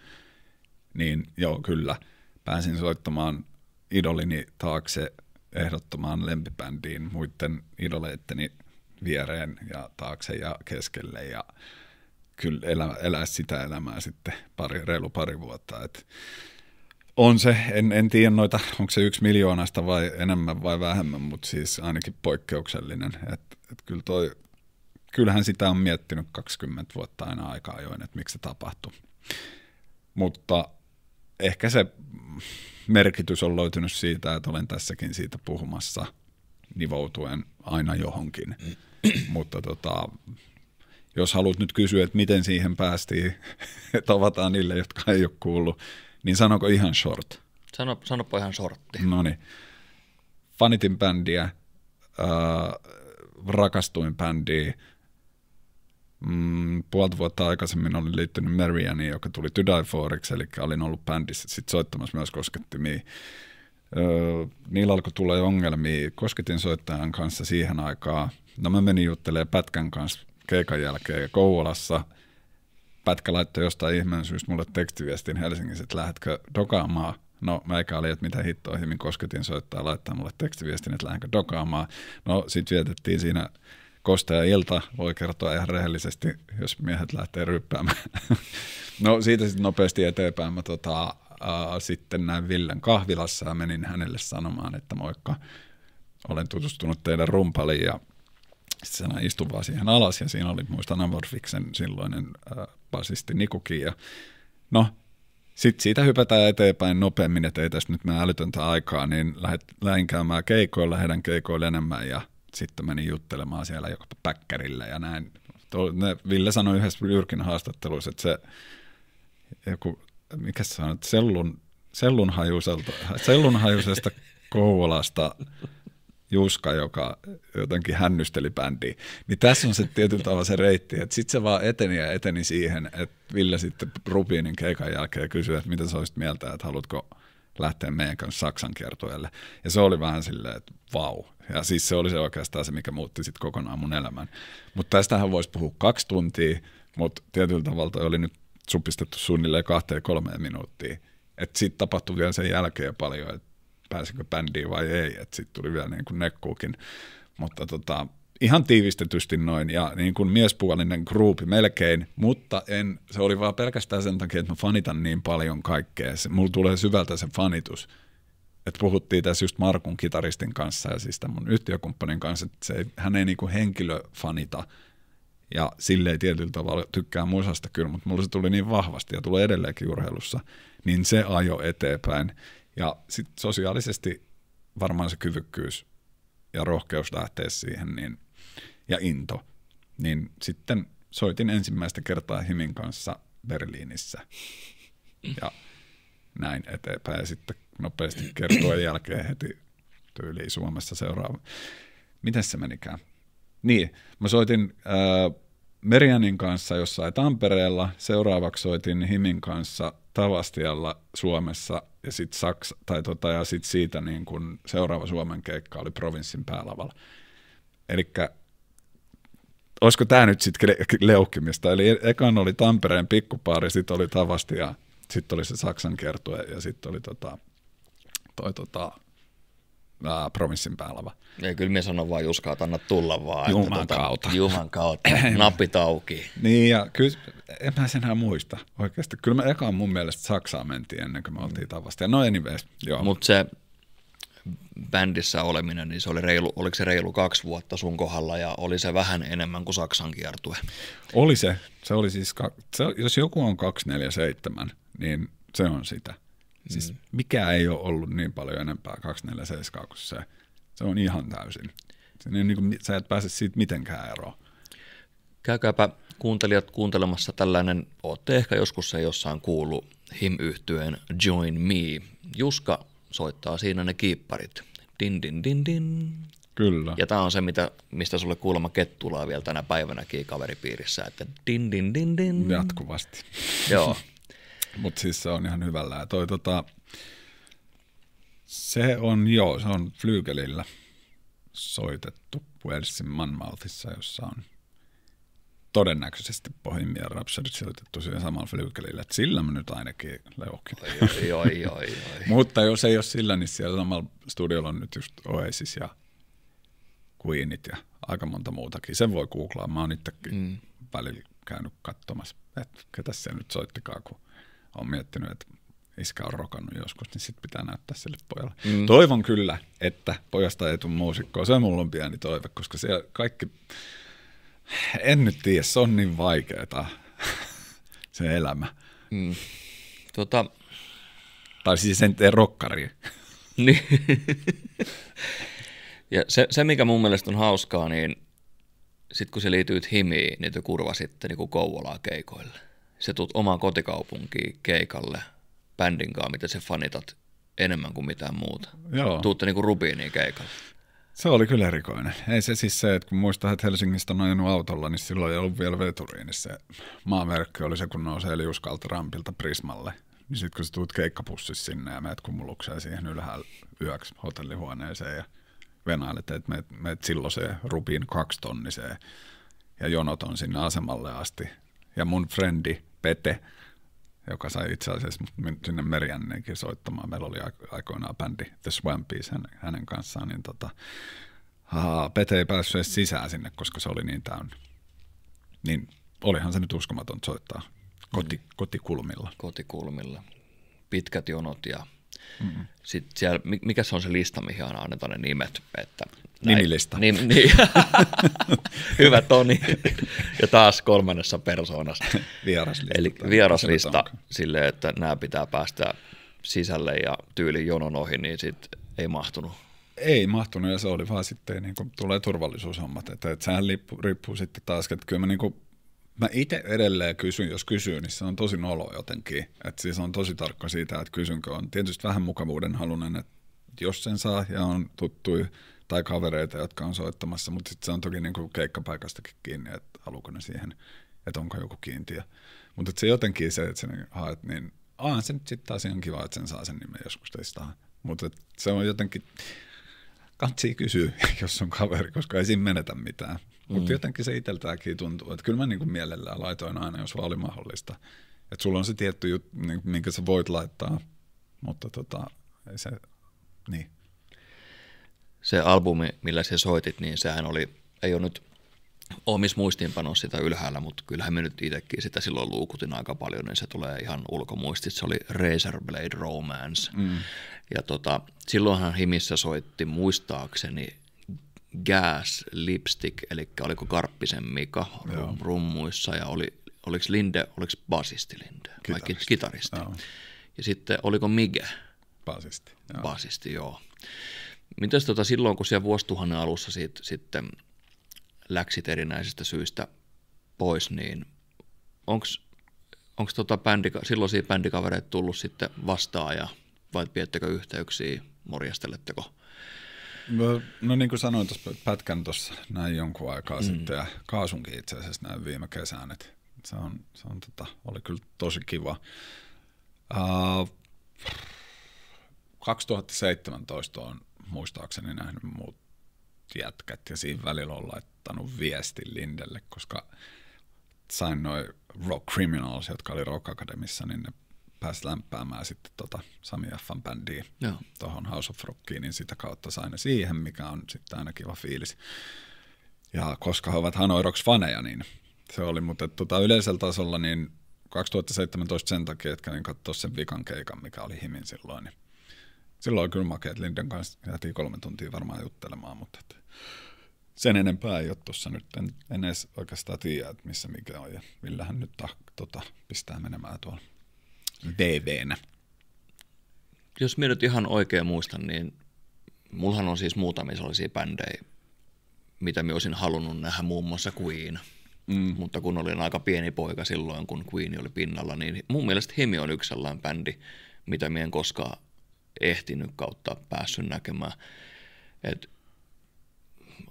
Niin joo, kyllä. Pääsin soittamaan idolini taakse ehdottomaan lempibändiin muiden idoleitteni viereen ja taakse ja keskelle ja kyllä elä, elää sitä elämää sitten pari, reilu pari vuotta. Et on se, en, en tiedä noita, onko se yksi miljoonasta vai enemmän vai vähemmän, mutta siis ainakin poikkeuksellinen. Et, et kyllä toi, kyllähän sitä on miettinyt 20 vuotta aina aikaa ajoin, että miksi se tapahtui. Mutta ehkä se merkitys on löytynyt siitä, että olen tässäkin siitä puhumassa nivoutuen aina johonkin. Mm. mutta tota, jos haluat nyt kysyä, että miten siihen päästiin, että avataan niille, jotka ei ole kuullut, niin sanoko ihan short? Sano, sanopa ihan shortti. No niin. Fanitin bändiä, äh, rakastuin bändiä. Mm, puolta vuotta aikaisemmin olin liittynyt Marianiin, joka tuli Tydaiforiks, eli olin ollut bändissä sit soittamassa myös koskettimiin niillä alkoi tulla ongelmia kosketin soittajan kanssa siihen aikaan. No mä menin juttelemaan Pätkän kanssa keikan jälkeen Kouvolassa. Pätkä laittoi jostain ihmeen syystä mulle tekstiviestin Helsingissä, että lähdetkö dokaamaan. No meikä oli, että mitä hittoa Himin kosketin soittaa laittaa mulle tekstiviestin, että lähdenkö dokaamaan. No sit vietettiin siinä kostaja ilta, voi kertoa ihan rehellisesti, jos miehet lähtee ryppäämään. no siitä sitten nopeasti eteenpäin mä tota, äh, sitten näin Villen kahvilassa ja menin hänelle sanomaan, että moikka, olen tutustunut teidän rumpaliin ja sitten sanoi, istu vaan siihen alas ja siinä oli muistan Amorfiksen silloinen äh, basisti Nikuki ja no sitten siitä hypätään eteenpäin nopeammin, että ei tässä nyt mene älytöntä aikaa, niin lähdin käymään keikoilla, lähden keikoilla enemmän ja sitten menin juttelemaan siellä joku päkkärillä ja näin. Ville sanoi yhdessä Jyrkin haastattelussa, että se joku mikä sä sanot, sellun, sellunhajuiselta, sellunhajuisesta Kouvolasta Juska, joka jotenkin hännysteli bändiä. Niin tässä on se tietyllä tavalla se reitti, että sitten se vaan eteni ja eteni siihen, että Ville sitten Rubinin keikan jälkeen kysyi, että mitä sä olisit mieltä, että haluatko lähteä meidän kanssa Saksan kiertueelle. Ja se oli vähän silleen, että vau. Ja siis se oli se oikeastaan se, mikä muutti sitten kokonaan mun elämän. Mutta tästähän voisi puhua kaksi tuntia, mutta tietyllä tavalla oli nyt supistettu suunnilleen kahteen kolmeen minuuttiin. Että sitten tapahtui vielä sen jälkeen paljon, että pääsikö bändiin vai ei, että sitten tuli vielä niin kuin nekkuukin. Mutta tota, ihan tiivistetysti noin ja niin kuin miespuolinen gruupi melkein, mutta en, se oli vaan pelkästään sen takia, että mä fanitan niin paljon kaikkea. Se, mulla tulee syvältä se fanitus. että puhuttiin tässä just Markun kitaristin kanssa ja siis tämän mun yhtiökumppanin kanssa, että se hän ei niin kuin henkilö fanita, ja sille ei tietyllä tavalla tykkää musasta kyllä, mutta mulla se tuli niin vahvasti ja tulee edelleenkin urheilussa, niin se ajo eteenpäin. Ja sitten sosiaalisesti varmaan se kyvykkyys ja rohkeus lähteä siihen niin, ja into. Niin sitten soitin ensimmäistä kertaa Himin kanssa Berliinissä. Ja näin eteenpäin. Ja sitten nopeasti kertoen jälkeen heti tyyliin Suomessa seuraava. Miten se menikään? Niin, mä soitin äh, Merianin kanssa jossain Tampereella, seuraavaksi soitin Himin kanssa Tavastialla Suomessa ja sitten Saks, tai tota, ja sit siitä niin kun seuraava Suomen keikka oli provinssin päälavalla. Eli olisiko tämä nyt sitten leukkimista? Eli ekan oli Tampereen pikkupaari, sitten oli Tavastia, sitten oli se Saksan kertue ja sitten oli tota, toi tota, ää, promissin vaan. Ei, kyllä minä sanon vaan Juska, että anna tulla vaan. Juman että, tota, kautta. Tuota, Juman kautta, napit auki. niin ja kyllä, en mä sen enää muista oikeasti. Kyllä mä eka mun mielestä Saksaa mentiin ennen kuin me oltiin tavasta. no anyways, joo. Mut se bändissä oleminen, niin se oli reilu, oliko se reilu kaksi vuotta sun kohdalla ja oli se vähän enemmän kuin Saksan kiertue? Oli se. Se oli siis, se, jos joku on 247, niin se on sitä. Siis mm. mikä ei ole ollut niin paljon enempää 247 kuin se. Se on ihan täysin. Se, niin, niin kuin, sä et pääse siitä mitenkään eroon. Käykääpä kuuntelijat kuuntelemassa tällainen, ootte ehkä joskus se jossain kuulu him yhtyeen Join Me. Juska soittaa siinä ne kiipparit. Din din din din. Kyllä. Ja tämä on se, mitä, mistä sulle kuulemma kettulaa vielä tänä päivänäkin kaveripiirissä, että din din din din. Jatkuvasti. Joo. Mutta siis se on ihan hyvällä. Ja toi, tota, se on, joo, se on Flygelillä soitettu Welsin Manmouthissa, jossa on todennäköisesti pohjimmien rapsodit soitettu siihen samalla flyykelillä. Et sillä mä nyt ainakin leukin. Oi, oi, oi, oi. Mutta jos ei ole sillä, niin siellä samalla studiolla on nyt just Oasis ja Queenit ja aika monta muutakin. Sen voi googlaa. Mä oon itsekin mm. välillä käynyt katsomassa, että ketä se nyt soittikaan, kun on miettinyt, että iskä on rokannut joskus, niin sitten pitää näyttää sille pojalle. Mm. Toivon kyllä, että pojasta ei tule muusikkoa. Se mulla on pieni toive, koska se kaikki, en nyt tiedä, se on niin vaikeaa se elämä. Mm. Tota... Tai siis sen tee rokkari. Niin. ja se, se, mikä mun mielestä on hauskaa, niin sitten kun se liityy himiin, niin te kurva sitten niin kuin Kouvolaa keikoille sä tulet omaan kotikaupunkiin keikalle bändin kanssa, mitä se fanitat enemmän kuin mitään muuta. Joo. Tuutte kuin niinku rubiiniin keikalle. Se oli kyllä erikoinen. Ei se siis se, että kun muistan, että Helsingistä on ajanut autolla, niin silloin ei ollut vielä veturiin, niin se maamerkki oli se, kun nousee liuskalta rampilta Prismalle. Niin sitten kun sä tuut keikkapussissa sinne ja meet kumulukseen siihen ylhäällä yöksi hotellihuoneeseen ja venailet, että meet, meet silloin se rupiin kaksitonniseen ja jonot on sinne asemalle asti ja mun frendi Pete, joka sai itse asiassa sinne Meriänneenkin soittamaan. Meillä oli aikoinaan bändi The Swampies hänen kanssaan, niin tota, haa, Pete ei päässyt edes sisään sinne, koska se oli niin täynnä. Niin olihan se nyt uskomaton soittaa koti, mm. kotikulmilla. Kotikulmilla. Pitkät jonot ja Mm. Sitten siellä, mikä se on se lista, mihin on annetaan ne nimet? Että näin, Nimilista. Nim, niin. Hyvä Toni. ja taas kolmannessa persoonassa. Vieraslista. Eli vieraslista sille, että nämä pitää päästä sisälle ja tyyli jonon ohi, niin sit ei mahtunut. Ei mahtunut ja se oli vaan sitten niin kuin, tulee turvallisuushommat. Että, että sehän riippuu, riippuu sitten taas, että kyllä mä niin kuin, Mä itse edelleen kysyn, jos kysyy, niin se on tosi nolo jotenkin. Että siis on tosi tarkka siitä, että kysynkö on. Tietysti vähän mukavuuden halunen, että jos sen saa ja on tuttuja tai kavereita, jotka on soittamassa, mutta sitten se on toki niinku keikkapaikastakin kiinni, että haluuko ne siihen, että onko joku kiintiö. Mutta se jotenkin se, että sen haet, niin aah, se nyt sitten taas ihan kiva, että sen saa sen nimen joskus teistä, Mutta se on jotenkin, katsii kysyy, jos on kaveri, koska ei siinä menetä mitään. Mm. Mutta jotenkin se itseltäänkin tuntuu, että kyllä mä niin kuin mielellään laitoin aina, jos vaan oli mahdollista. Että sulla on se tietty juttu, niin, minkä sä voit laittaa, mutta tota, se, niin. Se albumi, millä se soitit, niin sehän oli, ei ole nyt omissa muistiinpanossa sitä ylhäällä, mutta kyllähän me nyt itsekin sitä silloin luukutin aika paljon, niin se tulee ihan ulkomuistista. Se oli Blade Romance. Mm. Ja tota, silloinhan Himissä soitti muistaakseni Gas Lipstick, eli oliko Karppisen Mika rum, rummuissa ja oli, oliko Linde, oliko basisti Linde kitaristi. vai kitaristi. Joo. Ja sitten oliko Mige? Basisti. Joo. Basisti, joo. Mitäs tota silloin, kun siellä vuosituhannen alussa siitä, sitten läksit erinäisistä syistä pois, niin onko tota bändika, siinä bändikavereita tullut sitten vastaan ja vai piettekö yhteyksiä, morjasteletteko – No niin kuin sanoin tuossa pätkän tuossa näin jonkun aikaa mm. sitten ja kaasunkin itse asiassa näin viime kesään, että se, on, se on tota, oli kyllä tosi kiva. Äh, uh, 2017 on muistaakseni nähnyt muut jätkät ja siinä välillä on laittanut viesti Lindelle, koska sain noin Rock Criminals, jotka oli Rock Academissa, niin ne pääsi lämpäämään sitten tota Sami Jaffan bändiin tuohon House of Rockiin, niin sitä kautta sain ne siihen, mikä on sitten aina kiva fiilis. Ja koska he ovat Hanoi Rocks-faneja, niin se oli, mutta tota, yleisellä tasolla niin 2017 sen takia, että kävin katsoa sen vikan keikan, mikä oli himin silloin, niin silloin kyllä makea, että Linden kanssa jäätiin kolme tuntia varmaan juttelemaan, mutta et sen enempää ei ole tuossa nyt, en, en edes oikeastaan tiedä, että missä mikä on ja millähän nyt ta, tota, pistää menemään tuolla. DVnä? Jos minä nyt ihan oikein muistan, niin mullahan on siis muutamia sellaisia bändejä, mitä minä olisin halunnut nähdä, muun muassa Queen. Mm. Mutta kun olin aika pieni poika silloin, kun Queen oli pinnalla, niin mun mielestä Hemi on yksi sellainen bändi, mitä minä en koskaan ehtinyt kautta päässyt näkemään. että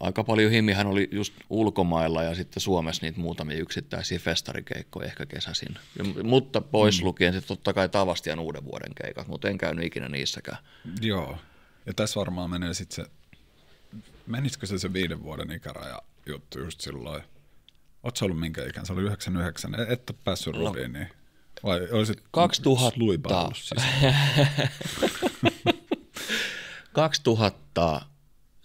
aika paljon himihän oli just ulkomailla ja sitten Suomessa niitä muutamia yksittäisiä festarikeikkoja ehkä kesäisin. Ja, mutta pois mm. lukien sitten totta kai Tavastian uuden vuoden keikat, mutta en käynyt ikinä niissäkään. Joo, ja tässä varmaan menee sitten se, menisikö se se viiden vuoden ikäraja juttu just silloin? Oletko ollut minkä ikään? Se oli 99, e, et ole päässyt no. rubiin, niin vai olisit 2000... 2000...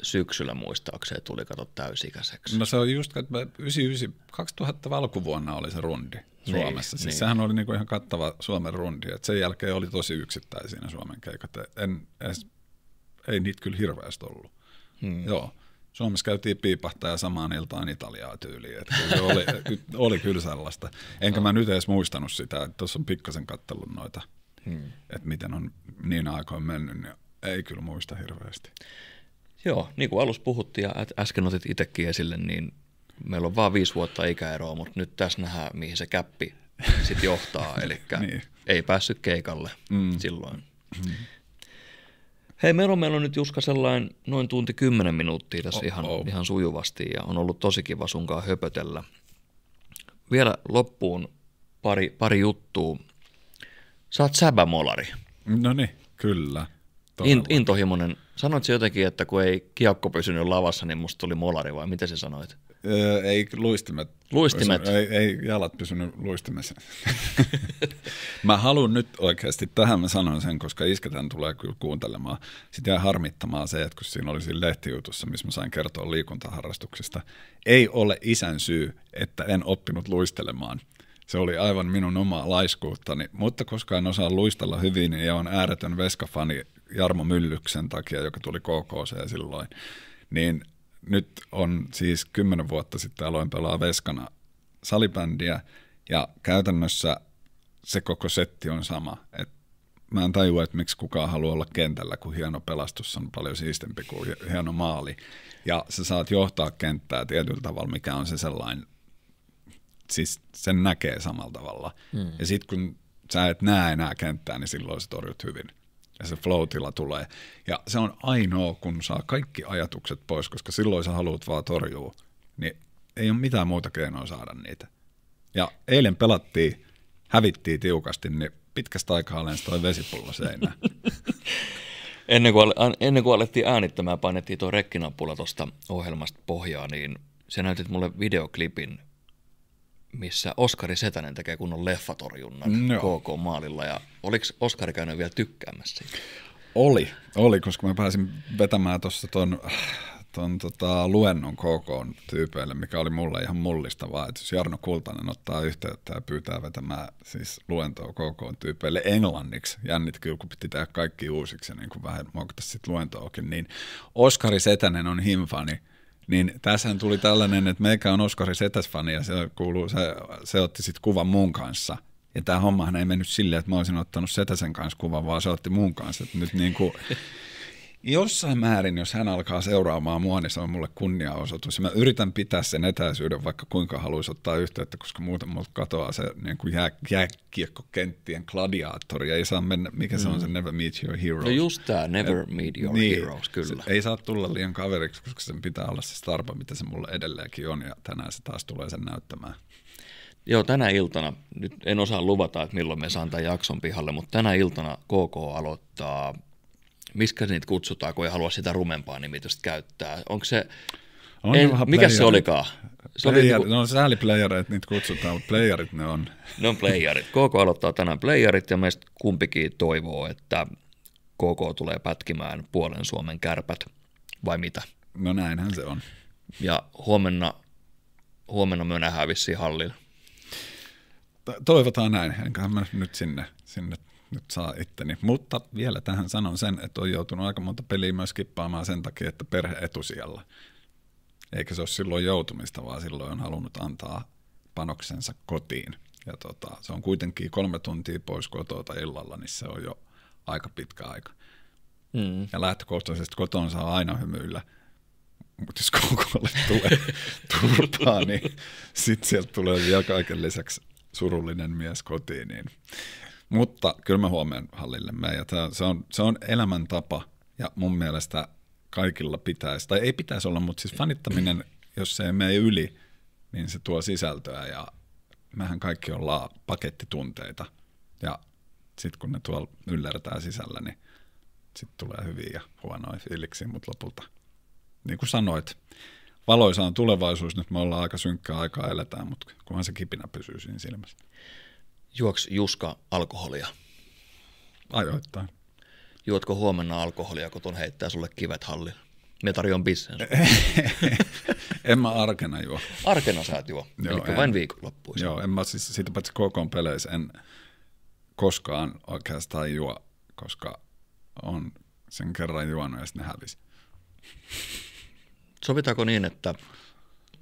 syksyllä muistaakseni tuli kato täysikäiseksi. No se on just, että 99, 2000 alkuvuonna oli se rundi niin, Suomessa. Niin, siis niin. sehän oli niinku ihan kattava Suomen rundi. Et sen jälkeen oli tosi yksittäisiä Suomen keikat. En, edes, ei niitä kyllä hirveästi ollut. Hmm. Joo. Suomessa käytiin piipahtaa ja samaan iltaan Italiaa tyyliin. Että se oli, oli kyllä sellaista. Enkä mä nyt edes muistanut sitä, että tuossa on pikkasen kattellut noita, hmm. että miten on niin aikoin mennyt, niin ei kyllä muista hirveästi. Joo, niin kuin alussa puhuttiin ja äsken otit itsekin esille, niin meillä on vain viisi vuotta ikäeroa, mutta nyt tässä nähdään, mihin se käppi sitten johtaa. Eli niin. ei päässyt keikalle mm. silloin. Mm. Hei, meillä on, meillä on nyt Juska sellainen noin tunti kymmenen minuuttia tässä oh, ihan, oh. ihan sujuvasti ja on ollut tosi kiva sunkaan höpötellä. Vielä loppuun pari, pari juttua. Sä oot säbämolari. No niin, kyllä. In, intohimoinen Sanoit se jotenkin, että kun ei kiekko pysynyt lavassa, niin musta tuli molari vai mitä sä sanoit? Öö, ei luistimet. Luistimet? Ei, ei jalat pysynyt luistimessa. mä haluan nyt oikeasti, tähän mä sanon sen, koska isketän tulee kyllä kuuntelemaan. Sitä jäi harmittamaan se, että kun siinä oli siinä lehtijutussa, missä mä sain kertoa liikuntaharrastuksista, ei ole isän syy, että en oppinut luistelemaan. Se oli aivan minun omaa laiskuuttani, mutta koska en osaa luistella hyvin ja niin on ääretön veskafani Jarmo Myllyksen takia, joka tuli KKC silloin, niin nyt on siis kymmenen vuotta sitten aloin pelaa Veskana salibändiä ja käytännössä se koko setti on sama. Et mä en tajua, että miksi kukaan haluaa olla kentällä, kun hieno pelastus on paljon siistempi kuin hieno maali. Ja sä saat johtaa kenttää tietyllä tavalla, mikä on se sellainen, siis sen näkee samalla tavalla. Mm. Ja sitten kun sä et näe enää kenttää, niin silloin se torjut hyvin ja se flow tulee. Ja se on ainoa, kun saa kaikki ajatukset pois, koska silloin sä haluat vaan torjua, niin ei ole mitään muuta keinoa saada niitä. Ja eilen pelattiin, hävittiin tiukasti, niin pitkästä aikaa olen toi vesipullo seinään. ennen, kuin, ennen kuin alettiin äänittämään, painettiin tuo rekkinapula tuosta ohjelmasta pohjaa, niin se näytit mulle videoklipin missä Oskari Setänen tekee kunnon leffatorjunnan no. Mm, KK-maalilla. Ja oliko Oskari käynyt vielä tykkäämässä siitä? Oli, oli, koska mä pääsin vetämään tuossa ton, ton tota, luennon KK tyypeille, mikä oli mulle ihan mullistavaa, että jos Jarno Kultanen ottaa yhteyttä ja pyytää vetämään siis luentoa KK tyypeille englanniksi, jännit kyllä, kun piti tehdä kaikki uusiksi ja niin kuin vähän muokata sitten luentoakin, niin Oskari Setänen on himfani, niin tässähän tuli tällainen, että meikä on Oskari Setäsfani ja se, kuuluu, se, se otti sitten kuvan mun kanssa. Ja tämä hommahan ei mennyt silleen, että mä olisin ottanut Setäsen kanssa kuvan, vaan se otti mun kanssa. Et nyt niin kuin, jossain määrin, jos hän alkaa seuraamaan mua, niin se on mulle kunniaosoitus. mä yritän pitää sen etäisyyden, vaikka kuinka haluaisi ottaa yhteyttä, koska muuten mulla katoaa se niin kuin jää, jääkiekkokenttien gladiaattori. Ei saa mennä, mikä mm. se on mm. se Never Meet Your Heroes. No just tämä Never äh, Meet Your niin, Heroes, kyllä. Ei saa tulla liian kaveriksi, koska sen pitää olla se starpa, mitä se mulle edelleenkin on, ja tänään se taas tulee sen näyttämään. Joo, tänä iltana, nyt en osaa luvata, että milloin me saan tämän jakson pihalle, mutta tänä iltana KK aloittaa Miskä niitä kutsutaan, kun ei halua sitä rumempaa nimitystä käyttää? Onko se, on en, mikä se olikaan? Se player, oli niinku... No sääli playerit, niitä kutsutaan, mutta playerit ne on. Ne on playerit. KK aloittaa tänään playerit ja meistä kumpikin toivoo, että KK tulee pätkimään puolen Suomen kärpät, vai mitä? No näinhän se on. Ja huomenna, huomenna me nähdään vissiin hallilla. Toivotaan näin, enköhän mä nyt sinne, sinne nyt saa itteni. Mutta vielä tähän sanon sen, että on joutunut aika monta peliä myös kippaamaan sen takia, että perhe etusijalla. Eikä se ole silloin joutumista, vaan silloin on halunnut antaa panoksensa kotiin. Ja tota, se on kuitenkin kolme tuntia pois kotoa illalla, niin se on jo aika pitkä aika. Mm. Ja lähtökohtaisesti kotona saa aina hymyillä, mutta jos koukolle tulee turpaa, niin sitten sieltä tulee vielä kaiken lisäksi surullinen mies kotiin, niin mutta kyllä mä huomenna hallille menen ja tää, se, on, se on elämäntapa ja mun mielestä kaikilla pitäisi, tai ei pitäisi olla, mutta siis fanittaminen, jos se ei mene yli, niin se tuo sisältöä ja mehän kaikki ollaan pakettitunteita ja sitten kun ne tuolla yllärtää sisällä, niin sitten tulee hyviä ja huonoja fiiliksiä, mutta lopulta, niin kuin sanoit, valoisa on tulevaisuus, nyt me ollaan aika synkkää aikaa eletään, mutta kunhan se kipinä pysyy siinä silmässä. Juoks Juska alkoholia? Ajoittain. Juotko huomenna alkoholia, kun tuon heittää sulle kivet hallin? Me tarjoan bissen. en mä arkena juo. Arkena sä et juo, Joo, eli en. vain viikonloppuisin. Joo, en mä siis siitä paitsi koko peleissä en koskaan oikeastaan juo, koska on sen kerran juonut ja sitten hävisi. Sovitaanko niin, että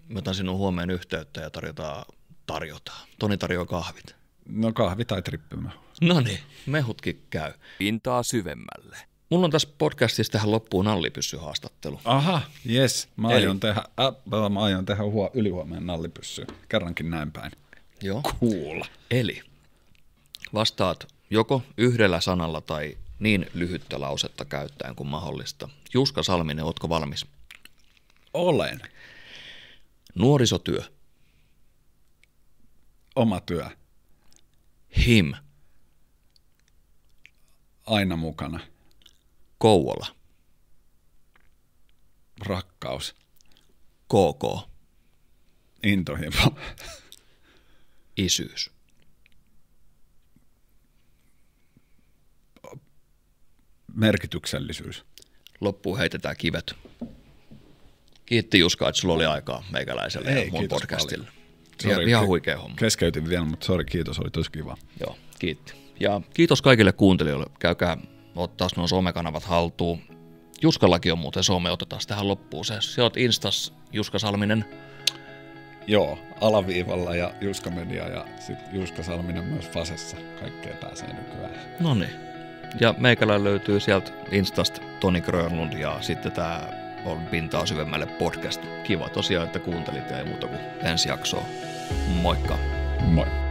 mä otan sinun huomeen yhteyttä ja tarjotaan tarjotaan. Toni tarjoaa kahvit. No kahvi tai trippimä. No niin, mehutkin käy. Pintaa syvemmälle. Mulla on tässä podcastissa tähän loppuun nallipyssyhaastattelu. Aha, yes. Mä aion Eli... tehdä, äh, mä aion tehdä huo, ylihuomeen nallipyssy. Kerrankin näin päin. Joo. Cool. Eli vastaat joko yhdellä sanalla tai niin lyhyttä lausetta käyttäen kuin mahdollista. Juska Salminen, ootko valmis? Olen. Nuorisotyö. Oma työ. Him. Aina mukana. Kouola. Rakkaus. KK. Intohimo. Isyys. Merkityksellisyys. Loppuun heitetään kivet. Kiitti Juska, että sulla oli aikaa meikäläiselle Ei, ja mun podcastille. Paljon. Sorry, ja, ihan huikea homma. Keskeytin vielä, mutta sori, kiitos, oli tosi kiva. Joo, kiitti. Ja kiitos kaikille kuuntelijoille. Käykää ottaa nuo somekanavat haltuun. Juskallakin on muuten some, otetaan tähän loppuun. Se, se oot Instas Juska Salminen. Joo, alaviivalla ja Juska Media ja sit Juska Salminen myös Fasessa. Kaikkea pääsee nykyään. No niin. Ja meikälä löytyy sieltä Instasta Toni Grönlund ja sitten tämä on pintaa syvemmälle podcast. Kiva tosiaan, että kuuntelit ja ei muuta kuin ensi jaksoa. Moikka! Moi!